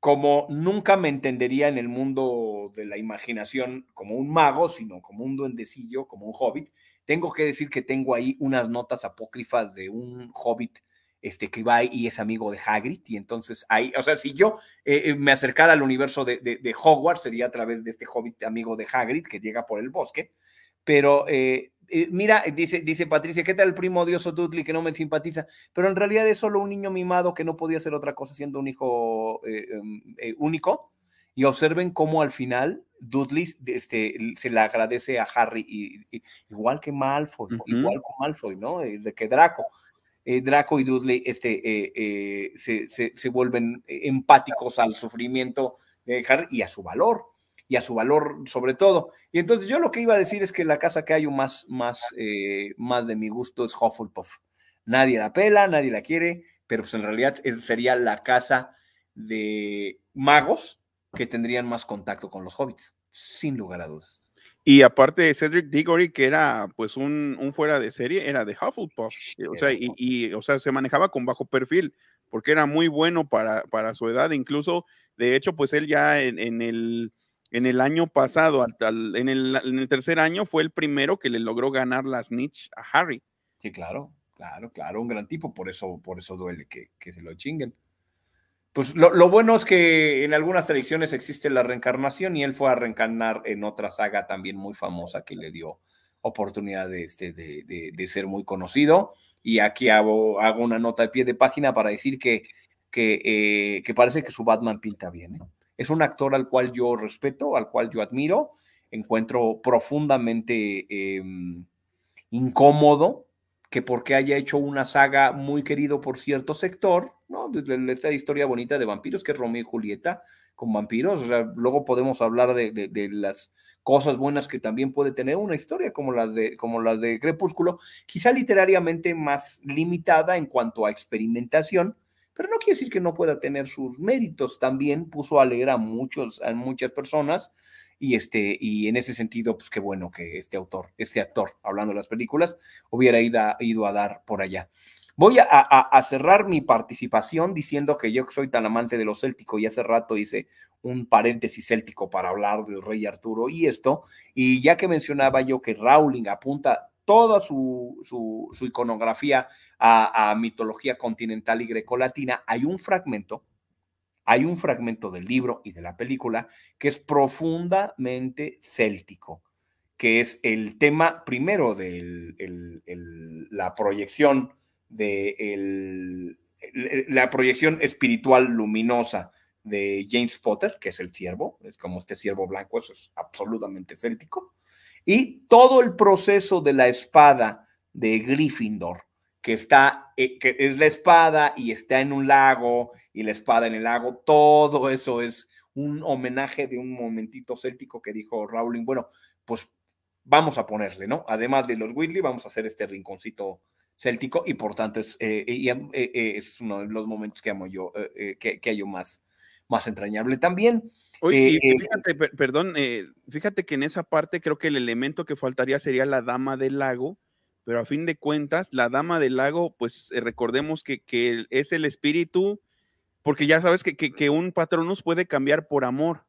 como nunca me entendería en el mundo de la imaginación como un mago, sino como un duendecillo, como un hobbit, tengo que decir que tengo ahí unas notas apócrifas de un hobbit este, que y es amigo de Hagrid, y entonces ahí, o sea, si yo eh, eh, me acercara al universo de, de, Hogwarts, sería a través de este hobbit amigo de Hagrid que llega por el bosque, pero eh, mira, dice, dice Patricia, ¿qué tal el primo odioso Dudley que no me simpatiza? Pero en realidad es solo un niño mimado que no podía hacer otra cosa siendo un hijo em, único, y observen cómo al final Dudley este, se le agradece a Harry, y, igual que Malfoy, igual que Malfoy, ¿no? De que Draco, eh, Draco y Dudley este, eh, eh, se, se, vuelven empáticos al sufrimiento de Harry y a su valor, y a su valor sobre todo. Y entonces yo lo que iba a decir es que la casa que hay más, más, más de mi gusto es Hufflepuff. Nadie la pela, nadie la quiere, pero pues en realidad sería la casa de magos que tendrían más contacto con los hobbits, sin lugar a dudas. Y aparte de Cedric Diggory, que era pues un, fuera de serie, era de Hufflepuff. Eh, o sea, y, o sea, se manejaba con bajo perfil, porque era muy bueno para, su edad. Incluso, de hecho, pues él ya en, el, en el año pasado, en, el, tercer año, fue el primero que le logró ganar las snitch a Harry. Sí, claro, claro, claro, un gran tipo, por eso, por eso duele que, que se lo chinguen pues lo, bueno es que en algunas tradiciones existe la reencarnación y él fue a reencarnar en otra saga también muy famosa que le dio oportunidad de, este, ser muy conocido. Y aquí hago, una nota de pie de página para decir eh, que, parece que su Batman pinta bien. ¿eh? Es un actor al cual yo respeto, al cual yo admiro, encuentro profundamente em, incómodo que porque haya hecho una saga muy querido por cierto sector, ¿no? esta historia bonita de vampiros que es Romeo y Julieta con vampiros. luego podemos hablar de, las cosas buenas que también puede tener una historia como la de, como de Crepúsculo, quizá literariamente más limitada en cuanto a experimentación, pero no quiere decir que no pueda tener sus méritos. También puso a leer a, muchos, a muchas personas y, este, y en ese sentido, pues qué bueno que este autor, este actor, hablando de las películas, hubiera ido a dar por allá. Voy a, cerrar mi participación diciendo que yo soy tan amante de lo céltico y hace rato hice un paréntesis céltico para hablar del rey Arturo y esto, y ya que mencionaba yo que Rowling apunta toda su, iconografía a, a, mitología continental y grecolatina, hay un fragmento, hay un fragmento del libro y de la película que es profundamente céltico, que es el tema primero de la proyección de la proyección espiritual luminosa de James Potter, que es el ciervo, es como este ciervo blanco, eso es absolutamente céltico, y todo el proceso de la espada de Gryffindor, que está, eh, que es la espada y está en un lago, y la espada en el lago, todo eso es un homenaje de un momentito céltico que dijo Rowling, bueno, pues vamos a ponerle, ¿no? Además de los Whitley, vamos a hacer este rinconcito céltico y por tanto eh, eh, eh, es, uno de los momentos que amo yo, que, que hallo más, más entrañable también. fíjate, perdón, fíjate que en esa parte creo que el elemento que faltaría sería la dama del lago, pero a fin de cuentas, la dama del lago, pues recordemos que, es el espíritu, porque ya sabes que, que, un patronus puede cambiar por amor.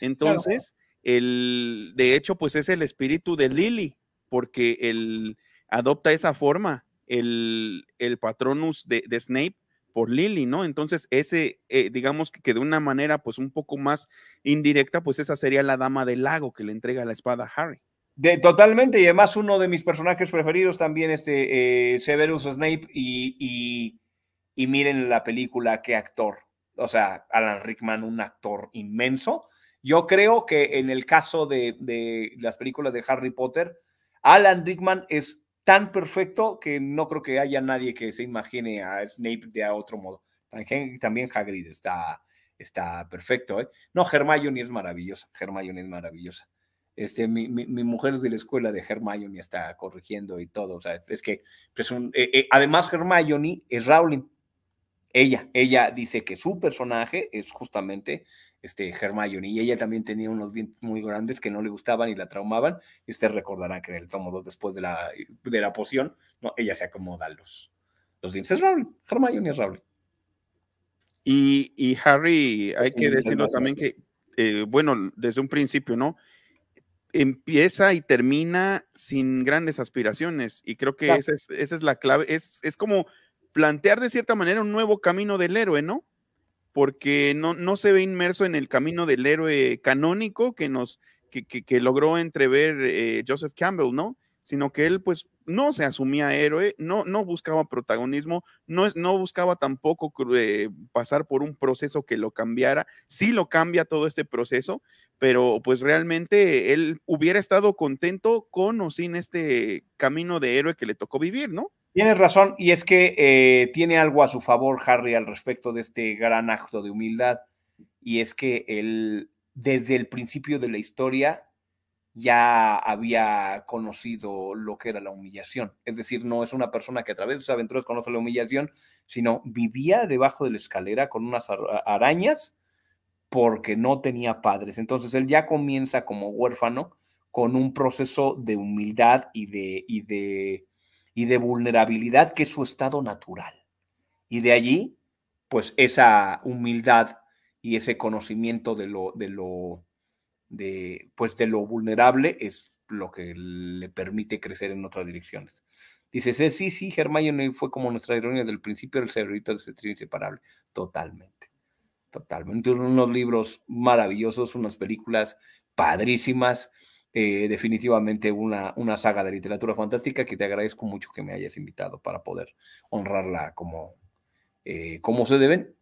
Entonces, el, de hecho, pues es el espíritu de Lily, porque él adopta esa forma el, patronus de, Snape por Lily, ¿no? Entonces, ese, eh, digamos que, de una manera pues un poco más indirecta, pues esa sería la dama del lago que le entrega la espada a Harry. De, totalmente, y además uno de mis personajes preferidos también, este eh, Severus Snape, y, miren la película, qué actor, o sea, Alan Rickman, un actor inmenso. Yo creo que en el caso de, de las películas de Harry Potter, Alan Rickman es tan perfecto que no creo que haya nadie que se imagine a Snape de a otro modo. También Hagrid está, está perfecto. ¿eh? No, Hermione es maravillosa. Hermione es maravillosa. Este, mi, mi, mi, mujer de la escuela de Hermione está corrigiendo y todo. O es que pues un, eh, eh, además Hermione es Rowling. Ella, ella dice que su personaje es justamente este, Hermione, y ella también tenía unos dientes muy grandes que no le gustaban y la traumaban, y ustedes recordarán que en el tomo 2, después de la, de la poción, no, ella se acomoda los, los dientes. Es Rowling, Hermione es Rowling. Y, Harry, hay que decirlo también que, eh, bueno, desde un principio, ¿no? empieza y termina sin grandes aspiraciones. Y creo que esa, es, esa, es, la clave. Es, es, como plantear de cierta manera un nuevo camino del héroe, ¿no? porque no, no se ve inmerso en el camino del héroe canónico que nos que, logró entrever eh, Joseph Campbell, ¿no? Sino que él, pues, no se asumía héroe, no, no buscaba protagonismo, no, no buscaba tampoco eh, pasar por un proceso que lo cambiara. Sí lo cambia todo este proceso, pero pues realmente él hubiera estado contento con o sin este camino de héroe que le tocó vivir, ¿no? Tienes razón, y es que eh, tiene algo a su favor Harry al respecto de este gran acto de humildad, y es que él desde el principio de la historia ya había conocido lo que era la humillación. Es decir, no es una persona que a través de sus aventuras conoce la humillación, sino vivía debajo de la escalera con unas arañas porque no tenía padres. Entonces él ya comienza como huérfano con un proceso de humildad y de, y de y de vulnerabilidad que es su estado natural. Y de allí, pues esa humildad y ese conocimiento de lo, de lo, de, pues de lo vulnerable es lo que le permite crecer en otras direcciones. dices sí, sí, Hermione fue como nuestra ironía del principio del cerebrito de ese trío inseparable. Totalmente, totalmente. Unos libros maravillosos, unas películas padrísimas, eh, definitivamente una, una saga de literatura fantástica que te agradezco mucho que me hayas invitado para poder honrarla como, eh, como se deben.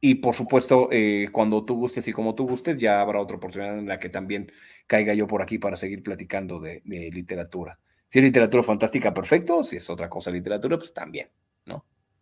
Y, por supuesto, eh, cuando tú gustes y como tú gustes, ya habrá otra oportunidad en la que también caiga yo por aquí para seguir platicando de, de literatura. Si es literatura fantástica, perfecto. Si es otra cosa literatura, pues también.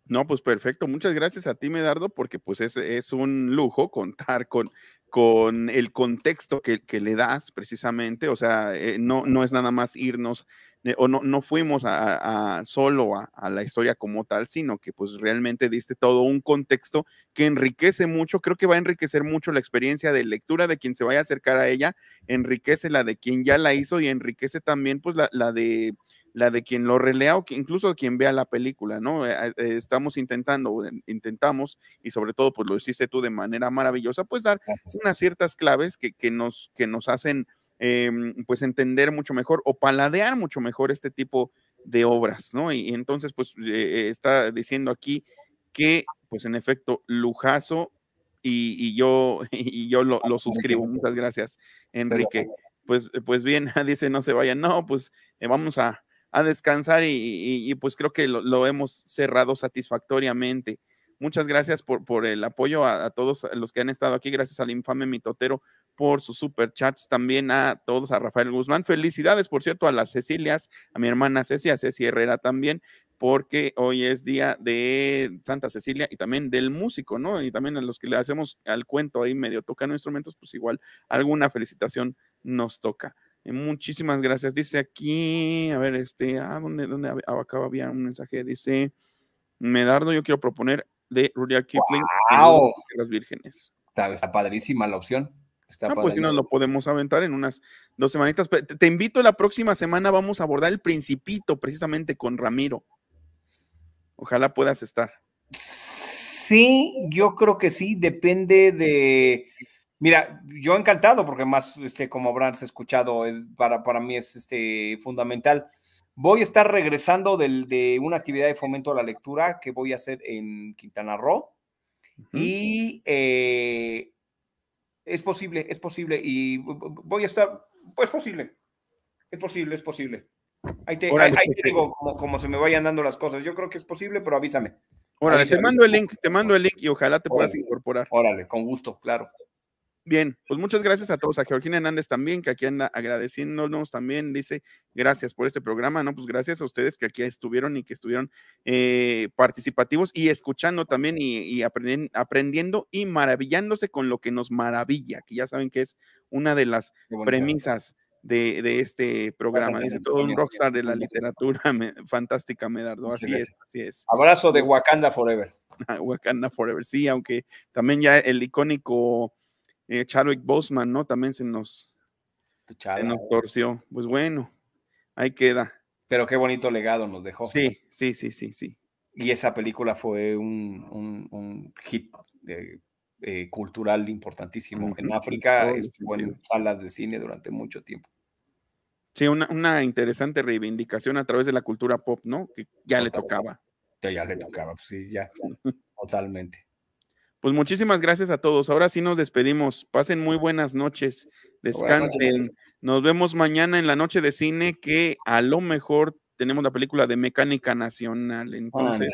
No, pues perfecto. Muchas gracias a ti, Medardo, porque pues es, un lujo contar con, con el contexto que, que le das precisamente. O sea, eh, no, no es nada más irnos eh, o no, fuimos a, solo a, la historia como tal, sino que pues realmente diste todo un contexto que enriquece mucho. Creo que va a enriquecer mucho la experiencia de lectura de quien se vaya a acercar a ella, enriquece la de quien ya la hizo y enriquece también pues la, la de la de quien lo relea o que incluso quien vea la película, ¿no? Eh, eh, eh, estamos intentando, intentamos, y sobre todo, pues lo hiciste tú de manera maravillosa, pues dar unas ciertas claves que, nos, que nos hacen em, pues entender mucho mejor o paladear mucho mejor este tipo de obras, ¿no? Y, entonces, pues está diciendo aquí que, pues en efecto, lujazo y, yo, [laughs] y yo lo, suscribo. Muchas gracias, Enrique. Pues, pues bien, [laughs] dice, no se vayan. No, pues vamos a, a descansar y, pues creo que lo, hemos cerrado satisfactoriamente. Muchas gracias por, por el apoyo a, todos los que han estado aquí, gracias al infame mitotero por sus super chats también a todos, a Rafael Guzmán. Felicidades, por cierto, a las Cecilias, a mi hermana Ceci, a Ceci Herrera también, porque hoy es día de Santa Cecilia y también del músico, ¿no? Y también a los que le hacemos al cuento ahí medio tocando instrumentos, pues igual alguna felicitación nos toca. Eh, muchísimas gracias. Dice aquí, a ver, este, ah, ¿dónde, dónde ah, acá había un mensaje? Dice, Medardo, yo quiero proponer de Rudyard Kipling wow. las vírgenes. Está, padrísima la opción. Está ah, pues si no, lo podemos aventar en unas dos semanitas. te invito la próxima semana, vamos a abordar el principito precisamente con Ramiro. Ojalá puedas estar. Sí, yo creo que sí, depende de Mira, yo encantado, porque más, este, como habrás escuchado, es, para, para mí es este, fundamental. Voy a estar regresando del, de una actividad de fomento a la lectura que voy a hacer en Quintana Roo. Y eh, es posible, es posible. Y voy a estar, pues posible. Es posible, es posible. Ahí te, ahí, pues, te digo como, como, se me vayan dando las cosas. Yo creo que es posible, pero avísame. Órale, te mando el link, te mando el link y ojalá te puedas incorporar. Órale, con gusto, claro. Bien, pues muchas gracias a todos, a Georgina Hernández también, que aquí anda agradeciéndonos también, dice, gracias por este programa, ¿no? Pues gracias a ustedes que aquí estuvieron y que estuvieron eh, participativos y escuchando también y, aprendiendo y maravillándose con lo que nos maravilla, que ya saben que es una de las premisas. De, este programa. Dice todo un rockstar de la literatura me, fantástica, Medardo. Así es, así es. Abrazo de Wakanda Forever. [laughs] Wakanda Forever, sí, aunque también ya el icónico eh, Bosman, ¿no? También se nos, se nos torció. Pues bueno, ahí queda. Pero qué bonito legado nos dejó. Sí, sí, sí, sí, sí. Y esa película fue un, hit eh, eh, cultural importantísimo. En África estuvo en salas de cine durante mucho tiempo. Sí, una, interesante reivindicación a través de la cultura pop, ¿no? Que ya le tocaba. Ya, le tocaba, pues sí, ya, [laughs] totalmente. Pues muchísimas gracias a todos. Ahora sí nos despedimos. Pasen muy buenas noches. Descansen. Nos vemos mañana en la noche de cine que a lo mejor tenemos la película de Mecánica Nacional. Entonces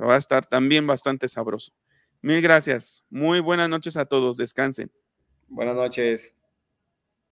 va a estar también bastante sabroso. Mil gracias. Muy buenas noches a todos. Descansen. Buenas noches.